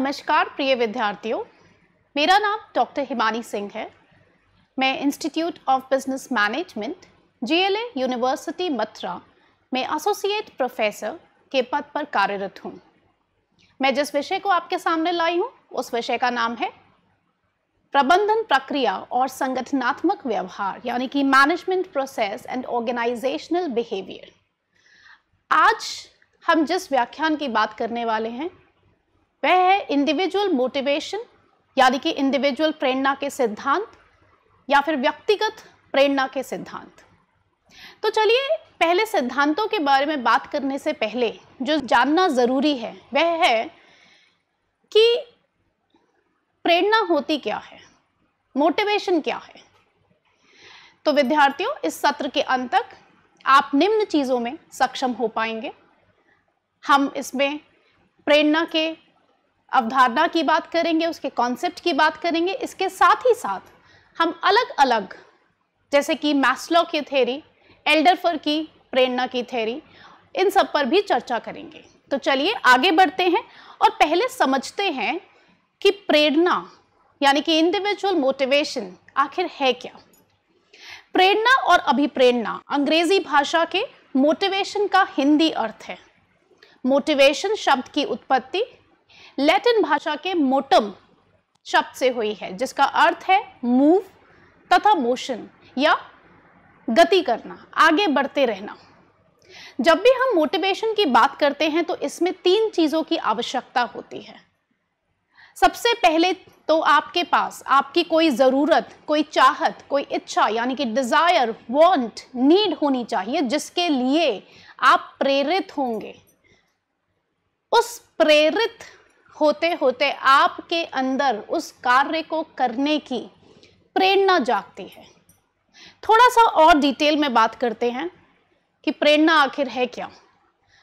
नमस्कार प्रिय विद्यार्थियों मेरा नाम डॉक्टर हिमानी सिंह है मैं institute of business management GLA university Mathura में एसोसिएट प्रोफेसर के पद पर कार्यरत हूँ मैं जिस विषय को आपके सामने लाई हूँ उस विषय का नाम है प्रबंधन प्रक्रिया और संगठनात्मक व्यवहार यानी कि management process and organisational behaviour आज हम जिस व्याख्यान की बात करने वाले हैं वह है इंडिविजुअल मोटिवेशन यानी कि इंडिविजुअल प्रेरणा के सिद्धांत या फिर व्यक्तिगत प्रेरणा के सिद्धांत तो चलिए पहले सिद्धांतों के बारे में बात करने से पहले जो जानना ज़रूरी है वह है कि प्रेरणा होती क्या है मोटिवेशन क्या है तो विद्यार्थियों इस सत्र के अंत तक आप निम्न चीज़ों में सक्षम हो पाएंगे हम इसमें प्रेरणा के अवधारणा की बात करेंगे उसके कॉन्सेप्ट की बात करेंगे इसके साथ ही साथ हम अलग अलग जैसे कि मैस्लो की थेरी एल्डरफर की प्रेरणा की थेरी इन सब पर भी चर्चा करेंगे तो चलिए आगे बढ़ते हैं और पहले समझते हैं कि प्रेरणा यानी कि इंडिविजुअल मोटिवेशन आखिर है क्या प्रेरणा और अभिप्रेरणा अंग्रेजी भाषा के मोटिवेशन का हिंदी अर्थ है मोटिवेशन शब्द की उत्पत्ति लैटिन भाषा के मोटम शब्द से हुई है जिसका अर्थ है मूव तथा मोशन या गति करना आगे बढ़ते रहना जब भी हम मोटिवेशन की बात करते हैं तो इसमें तीन चीज़ों की आवश्यकता होती है सबसे पहले तो आपके पास आपकी कोई ज़रूरत कोई चाहत कोई इच्छा यानी कि डिज़ायर वांट नीड होनी चाहिए जिसके लिए आप प्रेरित होंगे उस प्रेरित होते होते आपके अंदर उस कार्य को करने की प्रेरणा जागती है थोड़ा सा और डिटेल में बात करते हैं कि प्रेरणा आखिर है क्या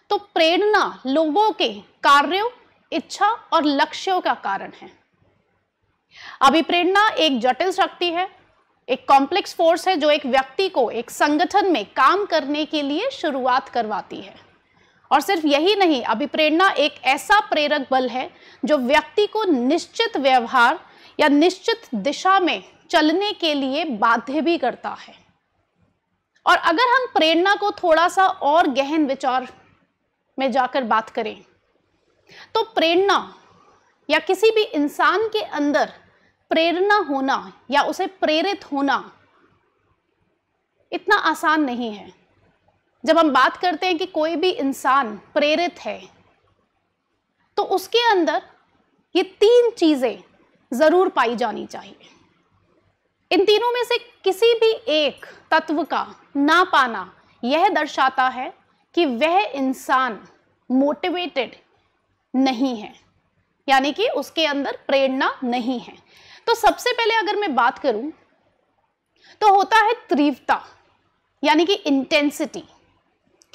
तो प्रेरणा लोगों के कार्यों इच्छा और लक्ष्यों का कारण है अभी प्रेरणा एक जटिल शक्ति है एक कॉम्प्लेक्स फोर्स है जो एक व्यक्ति को एक संगठन में काम करने के लिए शुरुआत करवाती है और सिर्फ यही नहीं अभिप्रेरणा एक ऐसा प्रेरक बल है जो व्यक्ति को निश्चित व्यवहार या निश्चित दिशा में चलने के लिए बाध्य भी करता है और अगर हम प्रेरणा को थोड़ा सा और गहन विचार में जाकर बात करें तो प्रेरणा या किसी भी इंसान के अंदर प्रेरणा होना या उसे प्रेरित होना इतना आसान नहीं है जब हम बात करते हैं कि कोई भी इंसान प्रेरित है तो उसके अंदर ये तीन चीज़ें ज़रूर पाई जानी चाहिए इन तीनों में से किसी भी एक तत्व का ना पाना यह दर्शाता है कि वह इंसान मोटिवेटेड नहीं है यानी कि उसके अंदर प्रेरणा नहीं है तो सबसे पहले अगर मैं बात करूं तो होता है तीव्रता यानी कि इंटेंसिटी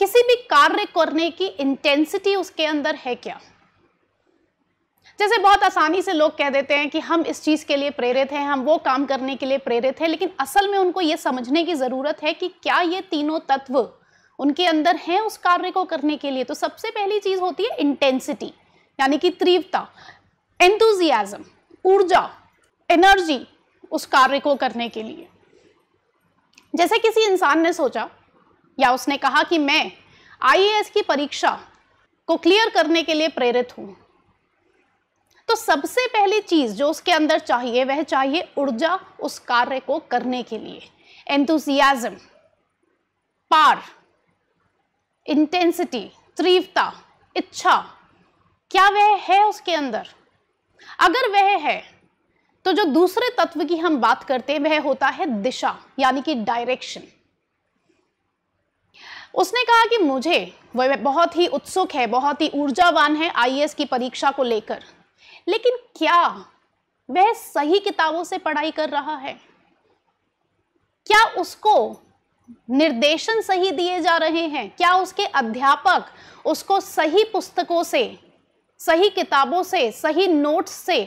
किसी भी कार्य करने की इंटेंसिटी उसके अंदर है क्या जैसे बहुत आसानी से लोग कह देते हैं कि हम इस चीज़ के लिए प्रेरित हैं हम वो काम करने के लिए प्रेरित हैं लेकिन असल में उनको ये समझने की ज़रूरत है कि क्या ये तीनों तत्व उनके अंदर हैं उस कार्य को करने के लिए तो सबसे पहली चीज़ होती है इंटेंसिटी यानी कि तीव्रता एंथुजियाजम ऊर्जा एनर्जी उस कार्य को करने के लिए जैसे किसी इंसान ने सोचा या उसने कहा कि मैं आईएएस की परीक्षा को क्लियर करने के लिए प्रेरित हूँ तो सबसे पहली चीज जो उसके अंदर चाहिए वह चाहिए ऊर्जा उस कार्य को करने के लिए एंथुसियाजम पार इंटेंसिटी तीव्रता इच्छा क्या वह है उसके अंदर अगर वह है तो जो दूसरे तत्व की हम बात करते हैं वह होता है दिशा यानी कि डायरेक्शन उसने कहा कि मुझे वह बहुत ही उत्सुक है बहुत ही ऊर्जावान है आईएएस की परीक्षा को लेकर लेकिन क्या वह सही किताबों से पढ़ाई कर रहा है क्या उसको निर्देशन सही दिए जा रहे हैं क्या उसके अध्यापक उसको सही पुस्तकों से सही किताबों से सही नोट्स से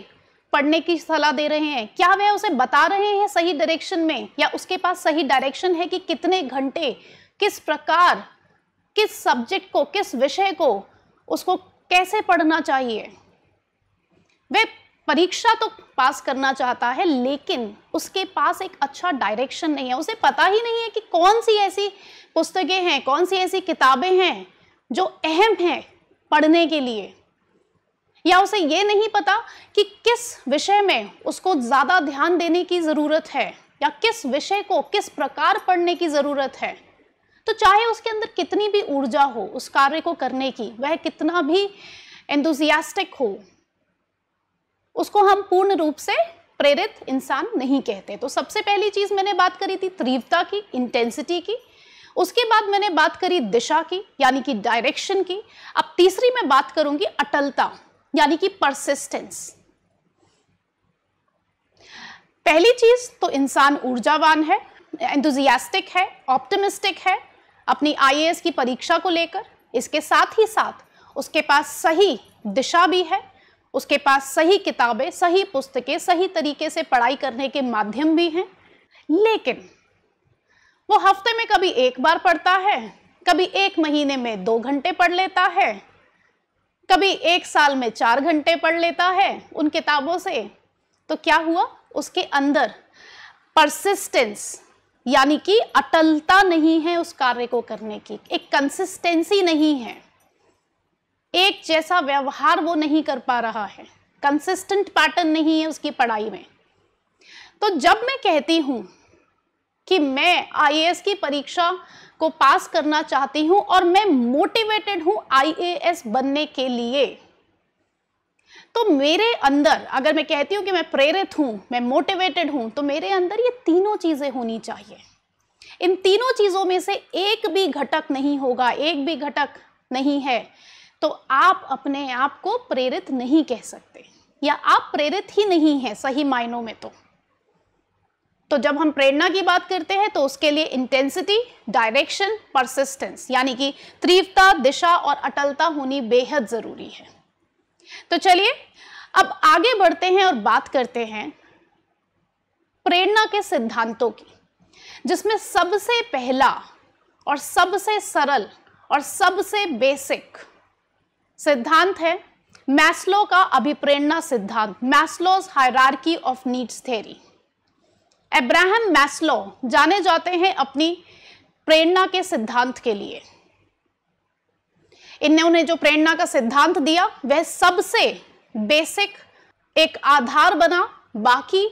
पढ़ने की सलाह दे रहे हैं क्या वह उसे बता रहे हैं सही डायरेक्शन में या उसके पास सही डायरेक्शन है कि कितने घंटे किस प्रकार किस सब्जेक्ट को किस विषय को उसको कैसे पढ़ना चाहिए वे परीक्षा तो पास करना चाहता है लेकिन उसके पास एक अच्छा डायरेक्शन नहीं है उसे पता ही नहीं है कि कौन सी ऐसी पुस्तकें हैं कौन सी ऐसी किताबें हैं जो अहम हैं पढ़ने के लिए या उसे ये नहीं पता कि किस विषय में उसको ज़्यादा ध्यान देने की ज़रूरत है या किस विषय को किस प्रकार पढ़ने की ज़रूरत है तो चाहे उसके अंदर कितनी भी ऊर्जा हो उस कार्य को करने की वह कितना भी एंथुजियास्टिक हो उसको हम पूर्ण रूप से प्रेरित इंसान नहीं कहते तो सबसे पहली चीज़ मैंने बात करी थी तीव्रता की इंटेंसिटी की उसके बाद मैंने बात करी दिशा की यानी कि डायरेक्शन की अब तीसरी मैं बात करूंगी अटलता यानी कि परसिस्टेंस पहली चीज तो इंसान ऊर्जावान है एंथुजियास्टिक है ऑप्टिमिस्टिक है अपनी आईएएस की परीक्षा को लेकर इसके साथ ही साथ उसके पास सही दिशा भी है उसके पास सही किताबें सही पुस्तकें सही तरीके से पढ़ाई करने के माध्यम भी हैं लेकिन वो हफ्ते में कभी एक बार पढ़ता है कभी एक महीने में दो घंटे पढ़ लेता है कभी एक साल में चार घंटे पढ़ लेता है उन किताबों से तो क्या हुआ उसके अंदर परसिस्टेंस यानी कि अटलता नहीं है उस कार्य को करने की एक कंसिस्टेंसी नहीं है एक जैसा व्यवहार वो नहीं कर पा रहा है कंसिस्टेंट पैटर्न नहीं है उसकी पढ़ाई में तो जब मैं कहती हूँ कि मैं आईएएस की परीक्षा को पास करना चाहती हूँ और मैं मोटिवेटेड हूँ आईएएस बनने के लिए तो मेरे अंदर अगर मैं कहती हूँ कि मैं प्रेरित हूँ मैं मोटिवेटेड हूँ तो मेरे अंदर ये तीनों चीज़ें होनी चाहिए इन तीनों चीज़ों में से एक भी घटक नहीं होगा एक भी घटक नहीं है तो आप अपने आप को प्रेरित नहीं कह सकते या आप प्रेरित ही नहीं हैं सही मायनों में तो तो जब हम प्रेरणा की बात करते हैं तो उसके लिए इंटेंसिटी डायरेक्शन परसिस्टेंस यानी कि तीव्रता दिशा और अटलता होनी बेहद ज़रूरी है तो चलिए अब आगे बढ़ते हैं और बात करते हैं प्रेरणा के सिद्धांतों की जिसमें सबसे पहला और सबसे सरल और सबसे बेसिक सिद्धांत है मैस्लो का अभिप्रेरणा सिद्धांत Maslow's hierarchy of needs theory Abraham Maslow जाने जाते हैं अपनी प्रेरणा के सिद्धांत के लिए इनने उन्हें जो प्रेरणा का सिद्धांत दिया वह सबसे बेसिक एक आधार बना बाकी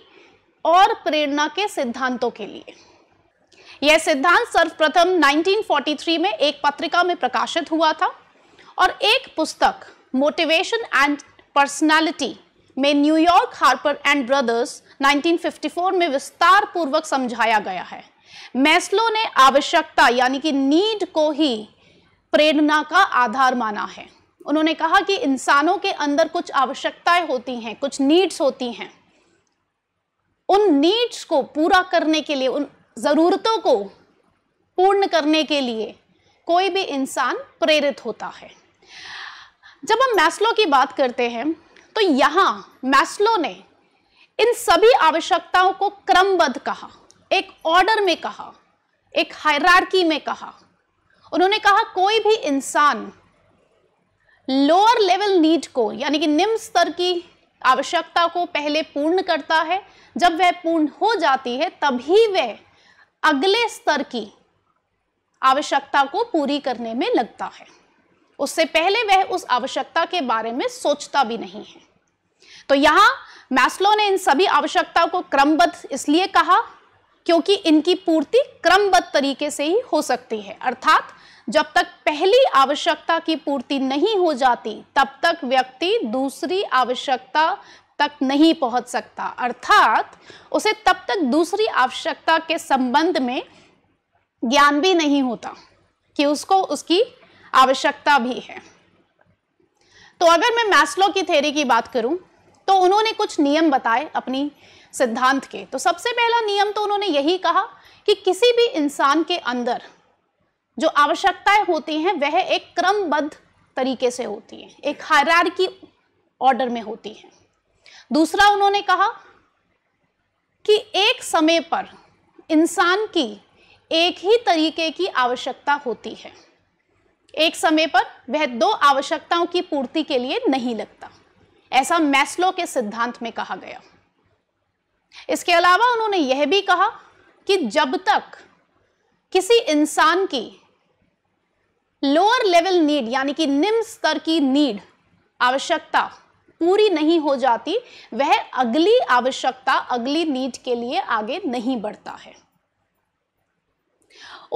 और प्रेरणा के सिद्धांतों के लिए यह सिद्धांत सर्वप्रथम 1943 में एक पत्रिका में प्रकाशित हुआ था और एक पुस्तक मोटिवेशन एंड पर्सनालिटी में न्यूयॉर्क हार्पर एंड ब्रदर्स 1954 में विस्तार पूर्वक समझाया गया है मैस्लो ने आवश्यकता यानी कि नीड को ही प्रेरणा का आधार माना है उन्होंने कहा कि इंसानों के अंदर कुछ आवश्यकताएं होती हैं कुछ नीड्स होती हैं उन नीड्स को पूरा करने के लिए उन ज़रूरतों को पूर्ण करने के लिए कोई भी इंसान प्रेरित होता है जब हम मैस्लो की बात करते हैं तो यहाँ मैस्लो ने इन सभी आवश्यकताओं को क्रमबद्ध कहा एक ऑर्डर में कहा एक हायरार्की में कहा उन्होंने कहा कोई भी इंसान लोअर लेवल नीड को यानी कि निम्न स्तर की आवश्यकता को पहले पूर्ण करता है जब वह पूर्ण हो जाती है तभी वह अगले स्तर की आवश्यकता को पूरी करने में लगता है उससे पहले वह उस आवश्यकता के बारे में सोचता भी नहीं है तो यहां मैस्लो ने इन सभी आवश्यकताओं को क्रमबद्ध इसलिए कहा क्योंकि इनकी पूर्ति क्रमबद्ध तरीके से ही हो सकती है अर्थात जब तक पहली आवश्यकता की पूर्ति नहीं हो जाती तब तक व्यक्ति दूसरी आवश्यकता तक नहीं पहुंच सकता अर्थात उसे तब तक दूसरी आवश्यकता के संबंध में ज्ञान भी नहीं होता कि उसको उसकी आवश्यकता भी है तो अगर मैं मैस्लो की थेरी की बात करूं तो उन्होंने कुछ नियम बताए अपनी सिद्धांत के तो सबसे पहला नियम तो उन्होंने यही कहा कि किसी भी इंसान के अंदर जो आवश्यकताएं होती हैं वह एक क्रमबद्ध तरीके से होती हैं एक हरार की ऑर्डर में होती हैं दूसरा उन्होंने कहा कि एक समय पर इंसान की एक ही तरीके की आवश्यकता होती है एक समय पर वह दो आवश्यकताओं की पूर्ति के लिए नहीं लगता ऐसा मैस्लो के सिद्धांत में कहा गया इसके अलावा उन्होंने यह भी कहा कि जब तक किसी इंसान की लोअर लेवल नीड यानी कि निम्न स्तर की नीड आवश्यकता पूरी नहीं हो जाती वह अगली आवश्यकता अगली नीड के लिए आगे नहीं बढ़ता है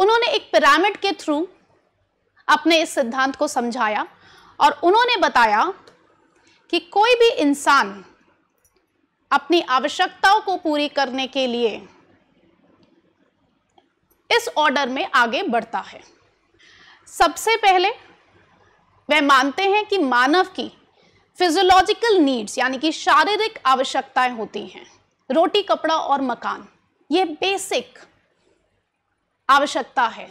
उन्होंने एक पिरामिड के थ्रू अपने इस सिद्धांत को समझाया और उन्होंने बताया कि कोई भी इंसान अपनी आवश्यकताओं को पूरी करने के लिए इस ऑर्डर में आगे बढ़ता है सबसे पहले वह मानते हैं कि मानव की फिजियोलॉजिकल नीड्स यानी कि शारीरिक आवश्यकताएं होती हैं रोटी कपड़ा और मकान ये बेसिक आवश्यकता है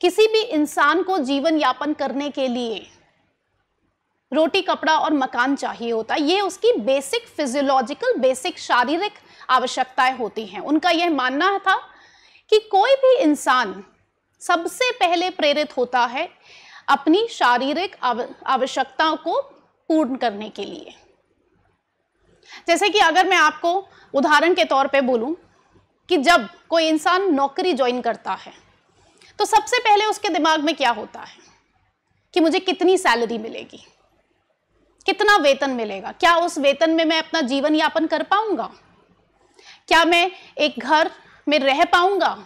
किसी भी इंसान को जीवन यापन करने के लिए रोटी कपड़ा और मकान चाहिए होता है ये उसकी बेसिक फिजियोलॉजिकल बेसिक शारीरिक आवश्यकताएं होती हैं उनका यह मानना था कि कोई भी इंसान सबसे पहले प्रेरित होता है अपनी शारीरिक आवश्यकताओं को पूर्ण करने के लिए जैसे कि अगर मैं आपको उदाहरण के तौर पे बोलूं कि जब कोई इंसान नौकरी ज्वाइन करता है तो सबसे पहले उसके दिमाग में क्या होता है कि मुझे कितनी सैलरी मिलेगी कितना वेतन मिलेगा क्या उस वेतन में मैं अपना जीवन यापन कर पाऊंगा क्या मैं एक घर में रह पाऊंगा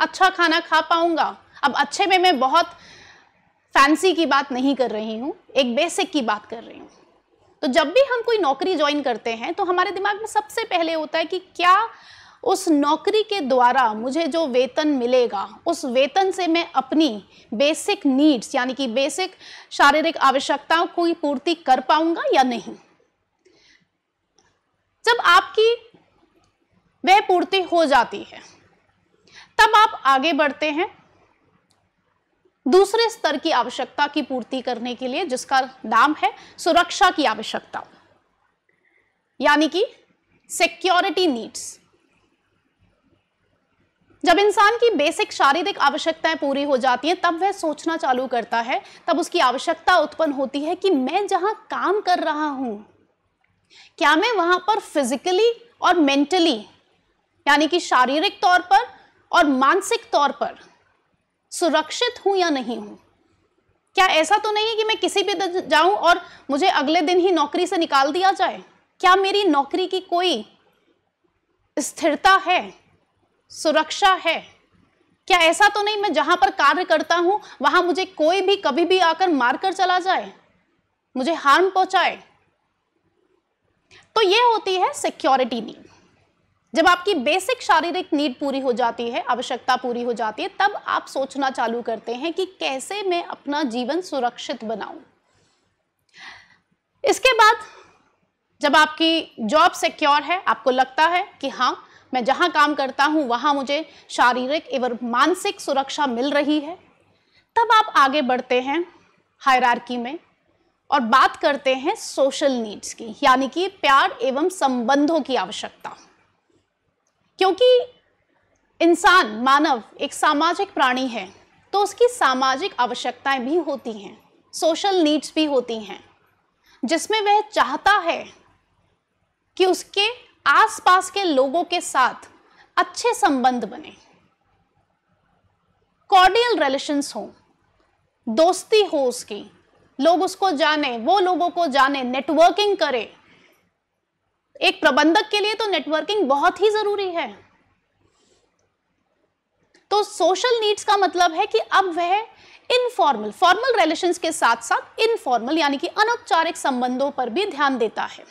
अच्छा खाना खा पाऊंगा अब अच्छे में मैं बहुत फैंसी की बात नहीं कर रही हूँ एक बेसिक की बात कर रही हूँ तो जब भी हम कोई नौकरी ज्वाइन करते हैं तो हमारे दिमाग में सबसे पहले होता है कि क्या उस नौकरी के द्वारा मुझे जो वेतन मिलेगा उस वेतन से मैं अपनी बेसिक नीड्स यानी कि बेसिक शारीरिक आवश्यकताओं की पूर्ति कर पाऊंगा या नहीं जब आपकी वह पूर्ति हो जाती है तब आप आगे बढ़ते हैं दूसरे स्तर की आवश्यकता की पूर्ति करने के लिए जिसका नाम है सुरक्षा की आवश्यकता यानी कि सिक्योरिटी नीड्स जब इंसान की बेसिक शारीरिक आवश्यकताएं पूरी हो जाती हैं तब वह सोचना चालू करता है तब उसकी आवश्यकता उत्पन्न होती है कि मैं जहां काम कर रहा हूं क्या मैं वहां पर फिजिकली और मेंटली यानी कि शारीरिक तौर पर और मानसिक तौर पर सुरक्षित हूं या नहीं हूं क्या ऐसा तो नहीं है कि मैं किसी भी जाऊं और मुझे अगले दिन ही नौकरी से निकाल दिया जाए क्या मेरी नौकरी की कोई स्थिरता है सुरक्षा है क्या ऐसा तो नहीं मैं जहां पर कार्य करता हूं वहां मुझे कोई भी कभी भी आकर मारकर चला जाए मुझे हार्म पहुंचाए तो ये होती है सिक्योरिटी नीड जब आपकी बेसिक शारीरिक नीड पूरी हो जाती है आवश्यकता पूरी हो जाती है तब आप सोचना चालू करते हैं कि कैसे मैं अपना जीवन सुरक्षित बनाऊं इसके बाद जब आपकी जॉब सिक्योर है आपको लगता है कि हाँ मैं जहां काम करता हूँ वहां मुझे शारीरिक एवं मानसिक सुरक्षा मिल रही है तब आप आगे बढ़ते हैं हायरार्की में और बात करते हैं सोशल नीड्स की यानी कि प्यार एवं संबंधों की आवश्यकता क्योंकि इंसान मानव एक सामाजिक प्राणी है तो उसकी सामाजिक आवश्यकताएं भी होती हैं सोशल नीड्स भी होती हैं जिसमें वह चाहता है कि उसके आसपास के लोगों के साथ अच्छे संबंध बने कॉर्डियल रिलेशंस हो दोस्ती हो उसकी लोग उसको जाने वो लोगों को जाने नेटवर्किंग करें एक प्रबंधक के लिए तो नेटवर्किंग बहुत ही जरूरी है तो सोशल नीड्स का मतलब है कि अब वह इनफॉर्मल फॉर्मल रिलेशन के साथ साथ इनफॉर्मल यानी कि अनौपचारिक संबंधों पर भी ध्यान देता है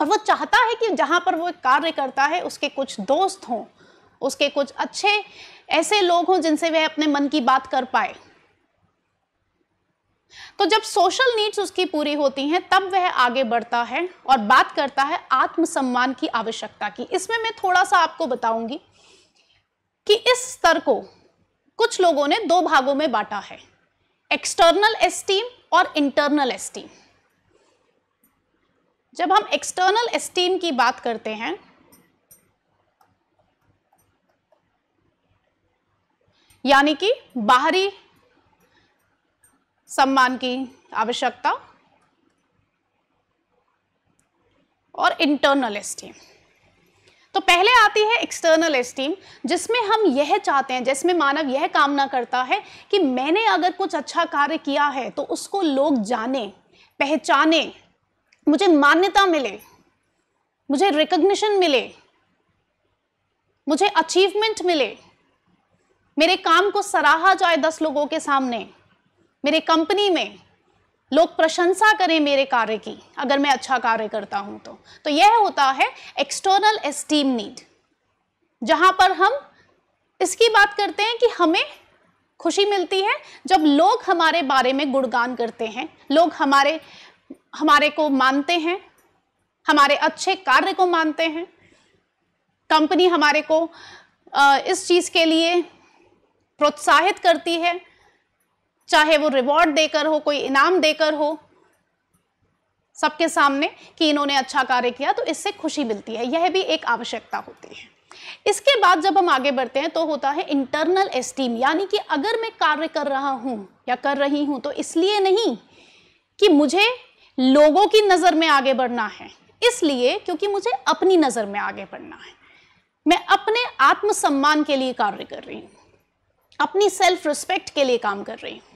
और वो चाहता है कि जहां पर वो कार्य करता है उसके कुछ दोस्त हों उसके कुछ अच्छे ऐसे लोग हों जिनसे वह अपने मन की बात कर पाए तो जब सोशल नीड्स उसकी पूरी होती हैं तब वह आगे बढ़ता है और बात करता है आत्मसम्मान की आवश्यकता की इसमें मैं थोड़ा सा आपको बताऊंगी कि इस स्तर को कुछ लोगों ने दो भागों में बांटा है एक्सटर्नल एस्टीम और इंटरनल एस्टीम जब हम एक्सटर्नल एस्टीम की बात करते हैं यानी कि बाहरी सम्मान की आवश्यकता और इंटरनल एस्टीम तो पहले आती है एक्सटर्नल एस्टीम जिसमें हम यह चाहते हैं जिसमें मानव यह कामना करता है कि मैंने अगर कुछ अच्छा कार्य किया है तो उसको लोग जाने पहचाने मुझे मान्यता मिले मुझे रिकग्निशन मिले मुझे अचीवमेंट मिले मेरे काम को सराहा जाए दस लोगों के सामने मेरे कंपनी में लोग प्रशंसा करें मेरे कार्य की अगर मैं अच्छा कार्य करता हूं तो तो यह होता है एक्सटर्नल एस्टीम नीड जहां पर हम इसकी बात करते हैं कि हमें खुशी मिलती है जब लोग हमारे बारे में गुणगान करते हैं लोग हमारे हमारे को मानते हैं हमारे अच्छे कार्य को मानते हैं कंपनी हमारे को इस चीज़ के लिए प्रोत्साहित करती है चाहे वो रिवॉर्ड देकर हो कोई इनाम देकर हो सबके सामने कि इन्होंने अच्छा कार्य किया तो इससे खुशी मिलती है यह भी एक आवश्यकता होती है इसके बाद जब हम आगे बढ़ते हैं तो होता है इंटरनल एस्टीम यानी कि अगर मैं कार्य कर रहा हूँ या कर रही हूँ तो इसलिए नहीं कि मुझे लोगों की नज़र में आगे बढ़ना है इसलिए क्योंकि मुझे अपनी नज़र में आगे बढ़ना है मैं अपने आत्मसम्मान के लिए कार्य कर रही हूँ अपनी सेल्फ रिस्पेक्ट के लिए काम कर रही हूँ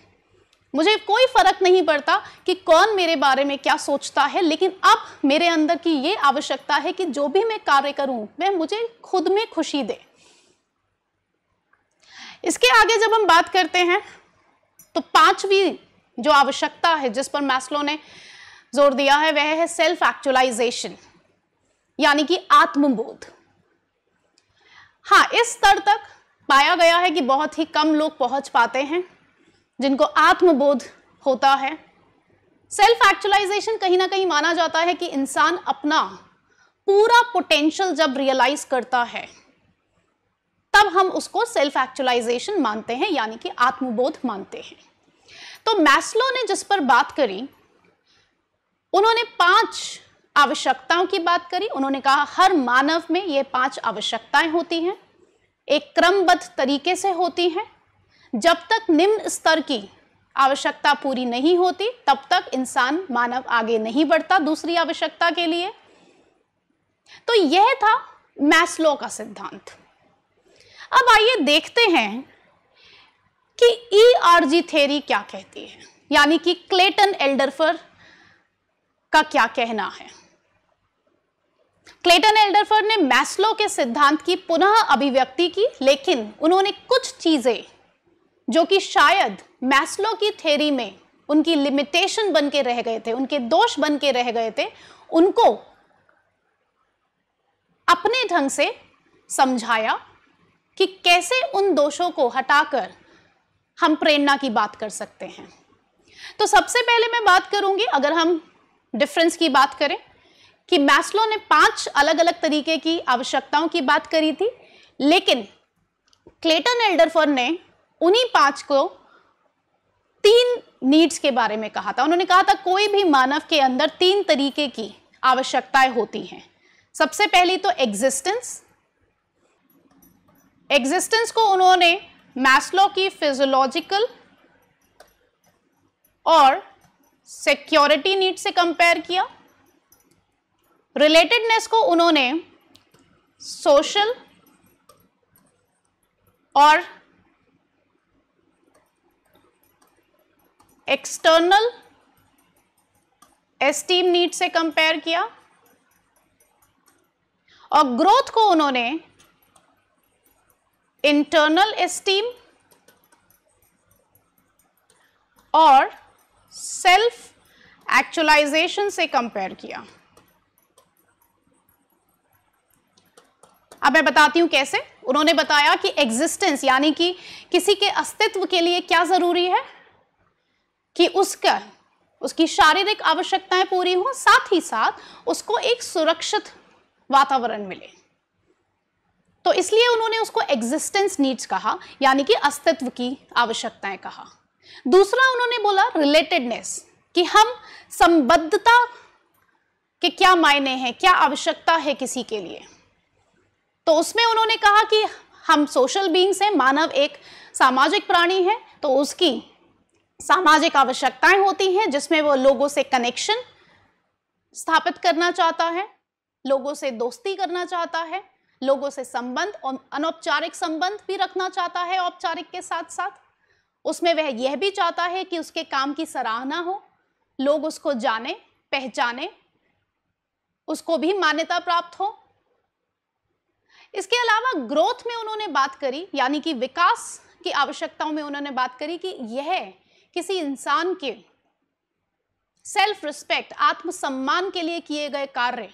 मुझे कोई फर्क नहीं पड़ता कि कौन मेरे बारे में क्या सोचता है लेकिन अब मेरे अंदर की ये आवश्यकता है कि जो भी मैं कार्य करूं वह मुझे खुद में खुशी दे इसके आगे जब हम बात करते हैं तो पांचवी जो आवश्यकता है जिस पर मैस्लो ने जोर दिया है वह है सेल्फ एक्चुअलाइजेशन यानी कि आत्मबोध हाँ इस स्तर तक पाया गया है कि बहुत ही कम लोग पहुंच पाते हैं जिनको आत्मबोध होता है सेल्फ एक्चुअलाइजेशन कहीं ना कहीं माना जाता है कि इंसान अपना पूरा पोटेंशियल जब रियलाइज करता है तब हम उसको सेल्फ एक्चुअलाइजेशन मानते हैं यानी कि आत्मबोध मानते हैं तो मैस्लो ने जिस पर बात करी उन्होंने पांच आवश्यकताओं की बात करी उन्होंने कहा हर मानव में ये पांच आवश्यकताएं होती हैं एक क्रमबद्ध तरीके से होती हैं जब तक निम्न स्तर की आवश्यकता पूरी नहीं होती तब तक इंसान मानव आगे नहीं बढ़ता दूसरी आवश्यकता के लिए तो यह था मैस्लो का सिद्धांत अब आइए देखते हैं कि ई आर जी थेरी क्या कहती है यानी कि क्लेटन एल्डरफर का क्या कहना है क्लेटन एल्डरफर ने मैस्लो के सिद्धांत की पुनः अभिव्यक्ति की लेकिन उन्होंने कुछ चीजें जो कि शायद मैस्लो की थेरी में उनकी लिमिटेशन बन के रह गए थे उनके दोष बन के रह गए थे उनको अपने ढंग से समझाया कि कैसे उन दोषों को हटाकर हम प्रेरणा की बात कर सकते हैं तो सबसे पहले मैं बात करूंगी अगर हम डिफरेंस की बात करें कि मैस्लो ने पांच अलग अलग तरीके की आवश्यकताओं की बात करी थी लेकिन क्लेटन एल्डरफर ने उन्हीं पांच को तीन नीड्स के बारे में कहा था उन्होंने कहा था कोई भी मानव के अंदर तीन तरीके की आवश्यकताएं होती हैं सबसे पहली तो एग्जिस्टेंस एग्जिस्टेंस को उन्होंने मैस्लो की फिजोलॉजिकल और सिक्योरिटी नीड से कंपेयर किया रिलेटेडनेस को उन्होंने सोशल और एक्सटर्नल एस्टीम नीड से कंपेयर किया और ग्रोथ को उन्होंने इंटरनल एस्टीम और सेल्फ एक्चुअलाइजेशन से कंपेयर किया अब मैं बताती हूं कैसे उन्होंने बताया कि एग्जिस्टेंस यानी कि किसी के अस्तित्व के लिए क्या ज़रूरी है कि उसका उसकी शारीरिक आवश्यकताएं पूरी हों साथ ही साथ उसको एक सुरक्षित वातावरण मिले तो इसलिए उन्होंने उसको एग्जिस्टेंस नीड्स कहा यानी कि अस्तित्व की आवश्यकताएं कहा दूसरा उन्होंने बोला रिलेटेडनेस कि हम संबद्धता के क्या मायने हैं क्या आवश्यकता है किसी के लिए तो उसमें उन्होंने कहा कि हम सोशल बींग्स हैं मानव एक सामाजिक प्राणी है तो उसकी सामाजिक आवश्यकताएं होती हैं जिसमें वो लोगों से कनेक्शन स्थापित करना चाहता है लोगों से दोस्ती करना चाहता है लोगों से संबंध और अनौपचारिक संबंध भी रखना चाहता है औपचारिक के साथ साथ उसमें वह यह भी चाहता है कि उसके काम की सराहना हो लोग उसको जाने पहचाने उसको भी मान्यता प्राप्त हो इसके अलावा ग्रोथ में उन्होंने बात करी यानी कि विकास की आवश्यकताओं में उन्होंने बात करी कि यह किसी इंसान के सेल्फ रिस्पेक्ट आत्मसम्मान के लिए किए गए कार्य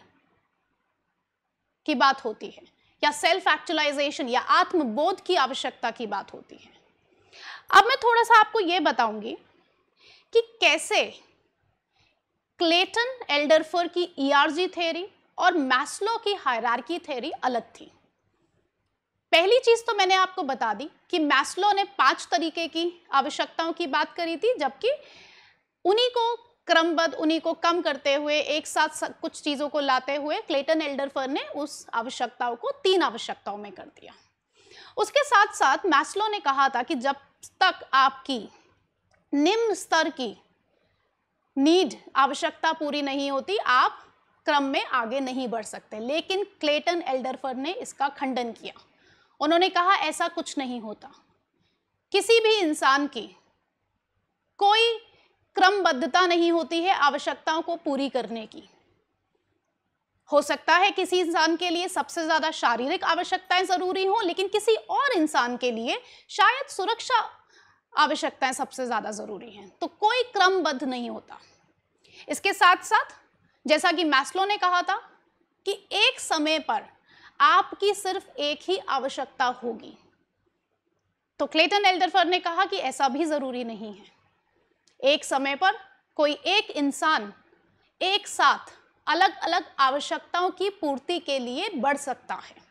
की बात होती है या सेल्फ एक्चुअलाइजेशन या आत्मबोध की आवश्यकता की बात होती है अब मैं थोड़ा सा आपको ये बताऊंगी कि कैसे क्लेटन एल्डरफर की ईआरजी e थ्योरी और मैस्लो की हायरार्की थ्योरी अलग थी पहली चीज तो मैंने आपको बता दी कि मैस्लो ने पांच तरीके की आवश्यकताओं की बात करी थी जबकि उन्हीं को क्रमबद्ध उन्हीं को कम करते हुए एक साथ कुछ चीज़ों को लाते हुए क्लेटन एल्डरफर ने उस आवश्यकताओं को तीन आवश्यकताओं में कर दिया उसके साथ साथ मैस्लो ने कहा था कि जब तक आपकी निम्न स्तर की नीड आवश्यकता पूरी नहीं होती आप क्रम में आगे नहीं बढ़ सकते लेकिन क्लेटन एल्डरफर ने इसका खंडन किया उन्होंने कहा ऐसा कुछ नहीं होता किसी भी इंसान की कोई क्रमबद्धता नहीं होती है आवश्यकताओं को पूरी करने की हो सकता है किसी इंसान के लिए सबसे ज़्यादा शारीरिक आवश्यकताएं ज़रूरी हों लेकिन किसी और इंसान के लिए शायद सुरक्षा आवश्यकताएं सबसे ज़्यादा ज़रूरी हैं तो कोई क्रमबद्ध नहीं होता इसके साथ साथ जैसा कि मैस्लो ने कहा था कि एक समय पर आपकी सिर्फ एक ही आवश्यकता होगी तो क्लेटन एल्डरफर ने कहा कि ऐसा भी ज़रूरी नहीं है एक समय पर कोई एक इंसान एक साथ अलग अलग आवश्यकताओं की पूर्ति के लिए बढ़ सकता है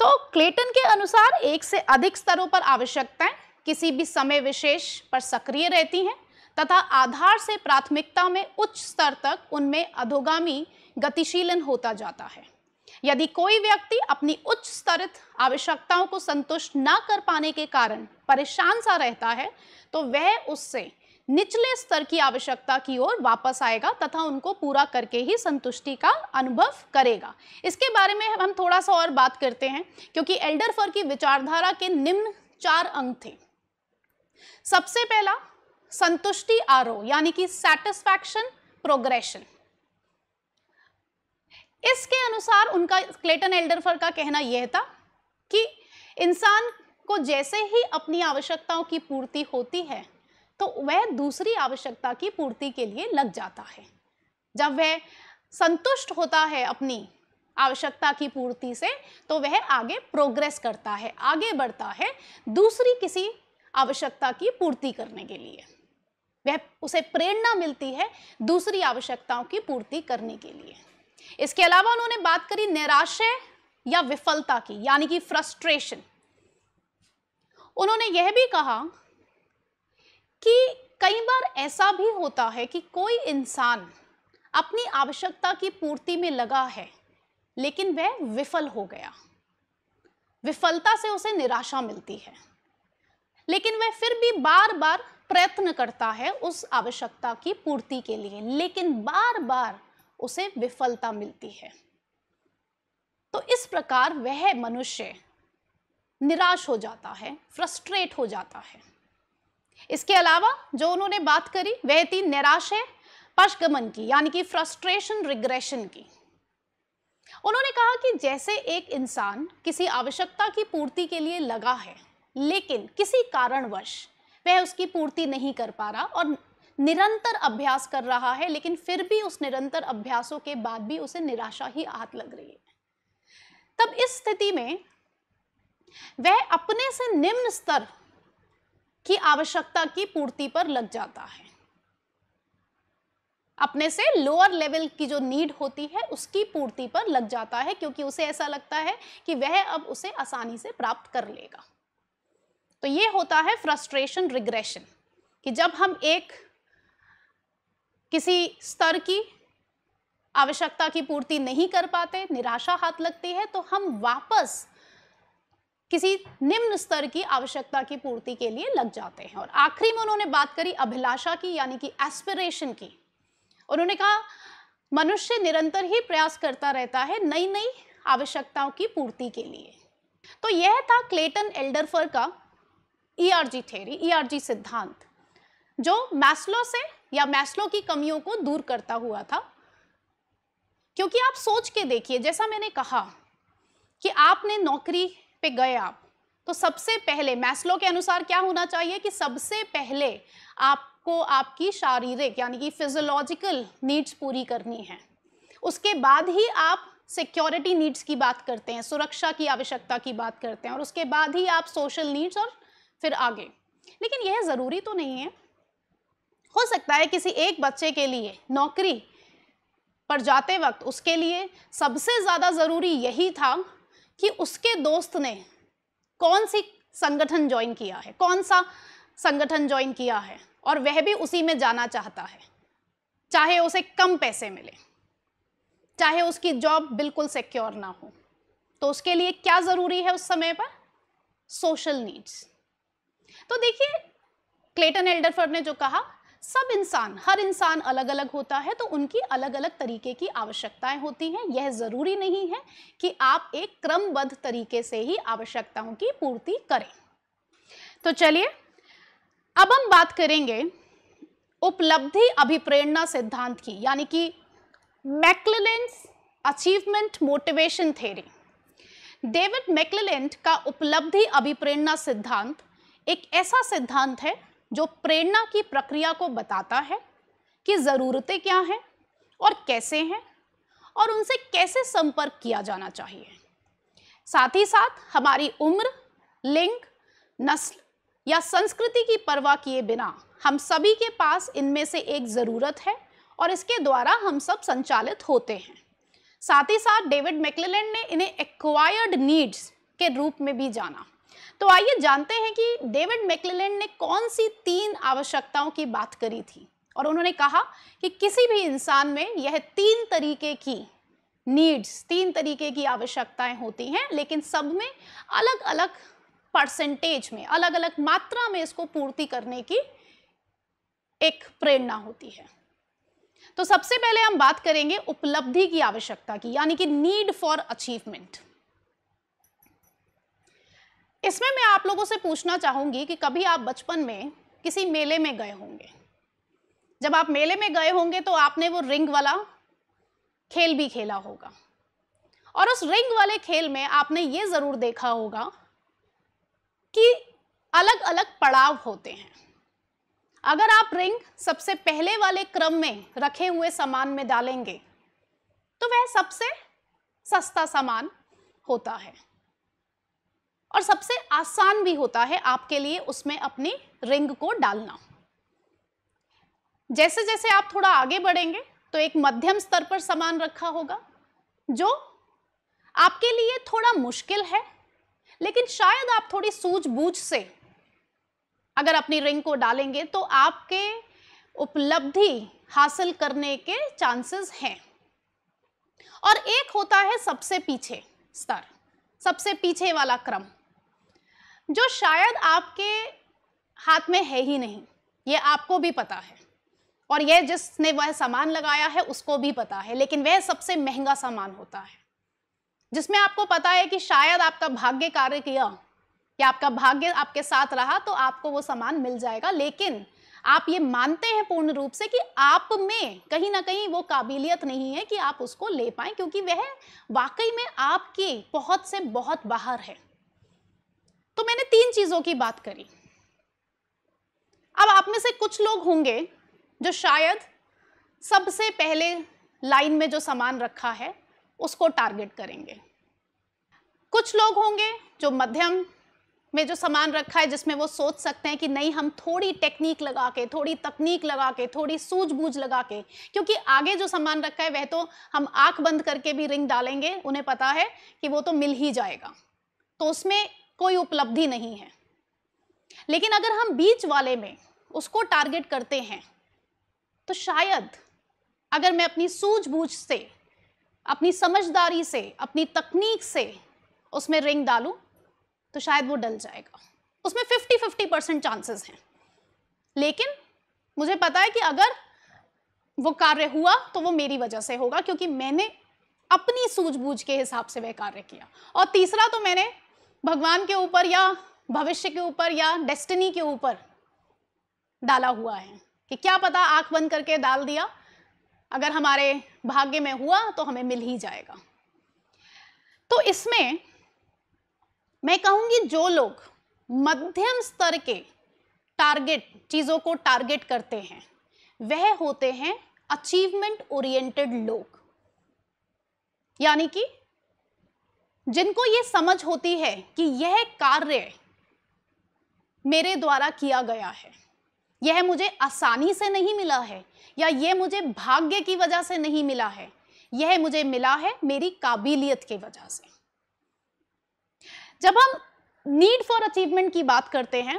तो क्लेटन के अनुसार एक से अधिक स्तरों पर आवश्यकताएं किसी भी समय विशेष पर सक्रिय रहती हैं तथा आधार से प्राथमिकता में उच्च स्तर तक उनमें अधोगामी गतिशीलन होता जाता है यदि कोई व्यक्ति अपनी उच्च स्तरित आवश्यकताओं को संतुष्ट ना कर पाने के कारण परेशान सा रहता है तो वह उससे निचले स्तर की आवश्यकता की ओर वापस आएगा तथा उनको पूरा करके ही संतुष्टि का अनुभव करेगा इसके बारे में हम थोड़ा सा और बात करते हैं क्योंकि एल्डर फर की विचारधारा के निम्न चार अंग थे सबसे पहला संतुष्टि आरोह यानी कि सेटिस्फैक्शन प्रोग्रेशन इसके अनुसार उनका क्लेटन एल्डरफर का कहना यह था कि इंसान को जैसे ही अपनी आवश्यकताओं की पूर्ति होती है तो वह दूसरी आवश्यकता की पूर्ति के लिए लग जाता है जब वह संतुष्ट होता है अपनी आवश्यकता की पूर्ति से तो वह आगे प्रोग्रेस करता है आगे बढ़ता है दूसरी किसी आवश्यकता की पूर्ति करने के लिए वह उसे प्रेरणा मिलती है दूसरी आवश्यकताओं की पूर्ति करने के लिए इसके अलावा उन्होंने बात करी निराशय या विफलता की यानी कि फ्रस्ट्रेशन उन्होंने यह भी कहा कि कई बार ऐसा भी होता है कि कोई इंसान अपनी आवश्यकता की पूर्ति में लगा है लेकिन वह विफल हो गया विफलता से उसे निराशा मिलती है लेकिन वह फिर भी बार बार प्रयत्न करता है उस आवश्यकता की पूर्ति के लिए लेकिन बार बार उसे विफलता मिलती है तो इस प्रकार वह मनुष्य निराश हो जाता है फ्रस्ट्रेट हो जाता है इसके अलावा जो उन्होंने बात करी वह थी निराश है पशगमन की यानी कि फ्रस्ट्रेशन रिग्रेशन की उन्होंने कहा कि जैसे एक इंसान किसी आवश्यकता की पूर्ति के लिए लगा है लेकिन किसी कारणवश वह उसकी पूर्ति नहीं कर पा रहा और निरंतर अभ्यास कर रहा है लेकिन फिर भी उस निरंतर अभ्यासों के बाद भी उसे निराशा ही आहत लग रही है तब इस स्थिति में वह अपने से निम्न स्तर की आवश्यकता की पूर्ति पर लग जाता है अपने से लोअर लेवल की जो नीड होती है उसकी पूर्ति पर लग जाता है क्योंकि उसे ऐसा लगता है कि वह अब उसे आसानी से प्राप्त कर लेगा तो ये होता है फ्रस्ट्रेशन रिग्रेशन कि जब हम एक किसी स्तर की आवश्यकता की पूर्ति नहीं कर पाते निराशा हाथ लगती है तो हम वापस किसी निम्न स्तर की आवश्यकता की पूर्ति के लिए लग जाते हैं और आखिरी में उन्होंने बात करी अभिलाषा की यानी कि एस्पिरेशन की उन्होंने कहा मनुष्य निरंतर ही प्रयास करता रहता है नई नई आवश्यकताओं की पूर्ति के लिए तो यह था क्लेटन एल्डरफर का ईआरजी थेरी ई सिद्धांत जो मैस्लो से या मैस्लो की कमियों को दूर करता हुआ था क्योंकि आप सोच के देखिए जैसा मैंने कहा कि आपने नौकरी पे गए आप तो सबसे पहले मैस्लो के अनुसार क्या होना चाहिए कि सबसे पहले आपको आपकी शारीरिक यानी कि फिजोलॉजिकल नीड्स पूरी करनी है उसके बाद ही आप सिक्योरिटी नीड्स की बात करते हैं सुरक्षा की आवश्यकता की बात करते हैं और उसके बाद ही आप सोशल नीड्स और फिर आगे लेकिन यह ज़रूरी तो नहीं है हो सकता है किसी एक बच्चे के लिए नौकरी पर जाते वक्त उसके लिए सबसे ज़्यादा ज़रूरी यही था कि उसके दोस्त ने कौन सी संगठन ज्वाइन किया है कौन सा संगठन ज्वाइन किया है और वह भी उसी में जाना चाहता है चाहे उसे कम पैसे मिले चाहे उसकी जॉब बिल्कुल सिक्योर ना हो तो उसके लिए क्या ज़रूरी है उस समय पर सोशल नीड्स तो देखिए क्लेटन एल्डरफर्ड ने जो कहा सब इंसान हर इंसान अलग अलग होता है तो उनकी अलग अलग तरीके की आवश्यकताएं होती हैं यह ज़रूरी नहीं है कि आप एक क्रमबद्ध तरीके से ही आवश्यकताओं की पूर्ति करें तो चलिए अब हम बात करेंगे उपलब्धि अभिप्रेरणा सिद्धांत की यानी कि McClelland's achievement motivation theory David McClelland का उपलब्धि अभिप्रेरणा सिद्धांत एक ऐसा सिद्धांत है जो प्रेरणा की प्रक्रिया को बताता है कि ज़रूरतें क्या हैं और कैसे हैं और उनसे कैसे संपर्क किया जाना चाहिए साथ ही साथ हमारी उम्र लिंग नस्ल या संस्कृति की परवाह किए बिना हम सभी के पास इनमें से एक ज़रूरत है और इसके द्वारा हम सब संचालित होते हैं साथ ही साथ डेविड मैकलेलैंड ने इन्हें एक्वायर्ड नीड्स के रूप में भी जाना तो आइए जानते हैं कि डेविड मैकलेलैंड ने कौन सी तीन आवश्यकताओं की बात करी थी और उन्होंने कहा कि किसी भी इंसान में यह तीन तरीके की नीड्स तीन तरीके की आवश्यकताएं होती हैं लेकिन सब में अलग अलग परसेंटेज में अलग अलग मात्रा में इसको पूर्ति करने की एक प्रेरणा होती है तो सबसे पहले हम बात करेंगे उपलब्धि की आवश्यकता की यानी कि नीड फॉर अचीवमेंट इसमें मैं आप लोगों से पूछना चाहूंगी कि कभी आप बचपन में किसी मेले में गए होंगे जब आप मेले में गए होंगे तो आपने वो रिंग वाला खेल भी खेला होगा और उस रिंग वाले खेल में आपने ये ज़रूर देखा होगा कि अलग अलग पड़ाव होते हैं अगर आप रिंग सबसे पहले वाले क्रम में रखे हुए सामान में डालेंगे तो वह सबसे सस्ता सामान होता है और सबसे आसान भी होता है आपके लिए उसमें अपनी रिंग को डालना जैसे जैसे आप थोड़ा आगे बढ़ेंगे तो एक मध्यम स्तर पर सामान रखा होगा जो आपके लिए थोड़ा मुश्किल है लेकिन शायद आप थोड़ी सूझबूझ से अगर अपनी रिंग को डालेंगे तो आपके उपलब्धि हासिल करने के चांसेस हैं और एक होता है सबसे पीछे स्तर सबसे पीछे वाला क्रम जो शायद आपके हाथ में है ही नहीं ये आपको भी पता है और यह जिसने वह सामान लगाया है उसको भी पता है लेकिन वह सबसे महंगा सामान होता है जिसमें आपको पता है कि शायद आपका भाग्य कार्य किया या आपका भाग्य आपके साथ रहा तो आपको वो सामान मिल जाएगा लेकिन आप ये मानते हैं पूर्ण रूप से कि आप में कहीं ना कहीं वो काबिलियत नहीं है कि आप उसको ले पाए क्योंकि वह वाकई में आपकी बहुत से बहुत बाहर है तो मैंने तीन चीज़ों की बात करी अब आप में से कुछ लोग होंगे जो शायद सबसे पहले लाइन में जो सामान रखा है उसको टारगेट करेंगे कुछ लोग होंगे जो मध्यम में जो सामान रखा है जिसमें वो सोच सकते हैं कि नहीं हम थोड़ी टेक्निक लगा के थोड़ी तकनीक लगा के थोड़ी सूझबूझ लगा के क्योंकि आगे जो सामान रखा है वह तो हम आंख बंद करके भी रिंग डालेंगे उन्हें पता है कि वो तो मिल ही जाएगा तो उसमें कोई उपलब्धि नहीं है लेकिन अगर हम बीच वाले में उसको टारगेट करते हैं तो शायद अगर मैं अपनी सूझबूझ से अपनी समझदारी से अपनी तकनीक से उसमें रिंग डालूं तो शायद वो डल जाएगा उसमें 50 50 परसेंट चांसेस हैं लेकिन मुझे पता है कि अगर वो कार्य हुआ तो वो मेरी वजह से होगा क्योंकि मैंने अपनी सूझबूझ के हिसाब से वह कार्य किया और तीसरा तो मैंने भगवान के ऊपर या भविष्य के ऊपर या डेस्टिनी के ऊपर डाला हुआ है कि क्या पता आंख बंद करके डाल दिया अगर हमारे भाग्य में हुआ तो हमें मिल ही जाएगा तो इसमें मैं कहूंगी जो लोग मध्यम स्तर के टारगेट चीज़ों को टारगेट करते हैं वह होते हैं अचीवमेंट ओरिएंटेड लोग यानी कि जिनको ये समझ होती है कि यह कार्य मेरे द्वारा किया गया है यह मुझे आसानी से नहीं मिला है या यह मुझे भाग्य की वजह से नहीं मिला है यह मुझे मिला है मेरी काबिलियत की वजह से जब हम नीड फॉर अचीवमेंट की बात करते हैं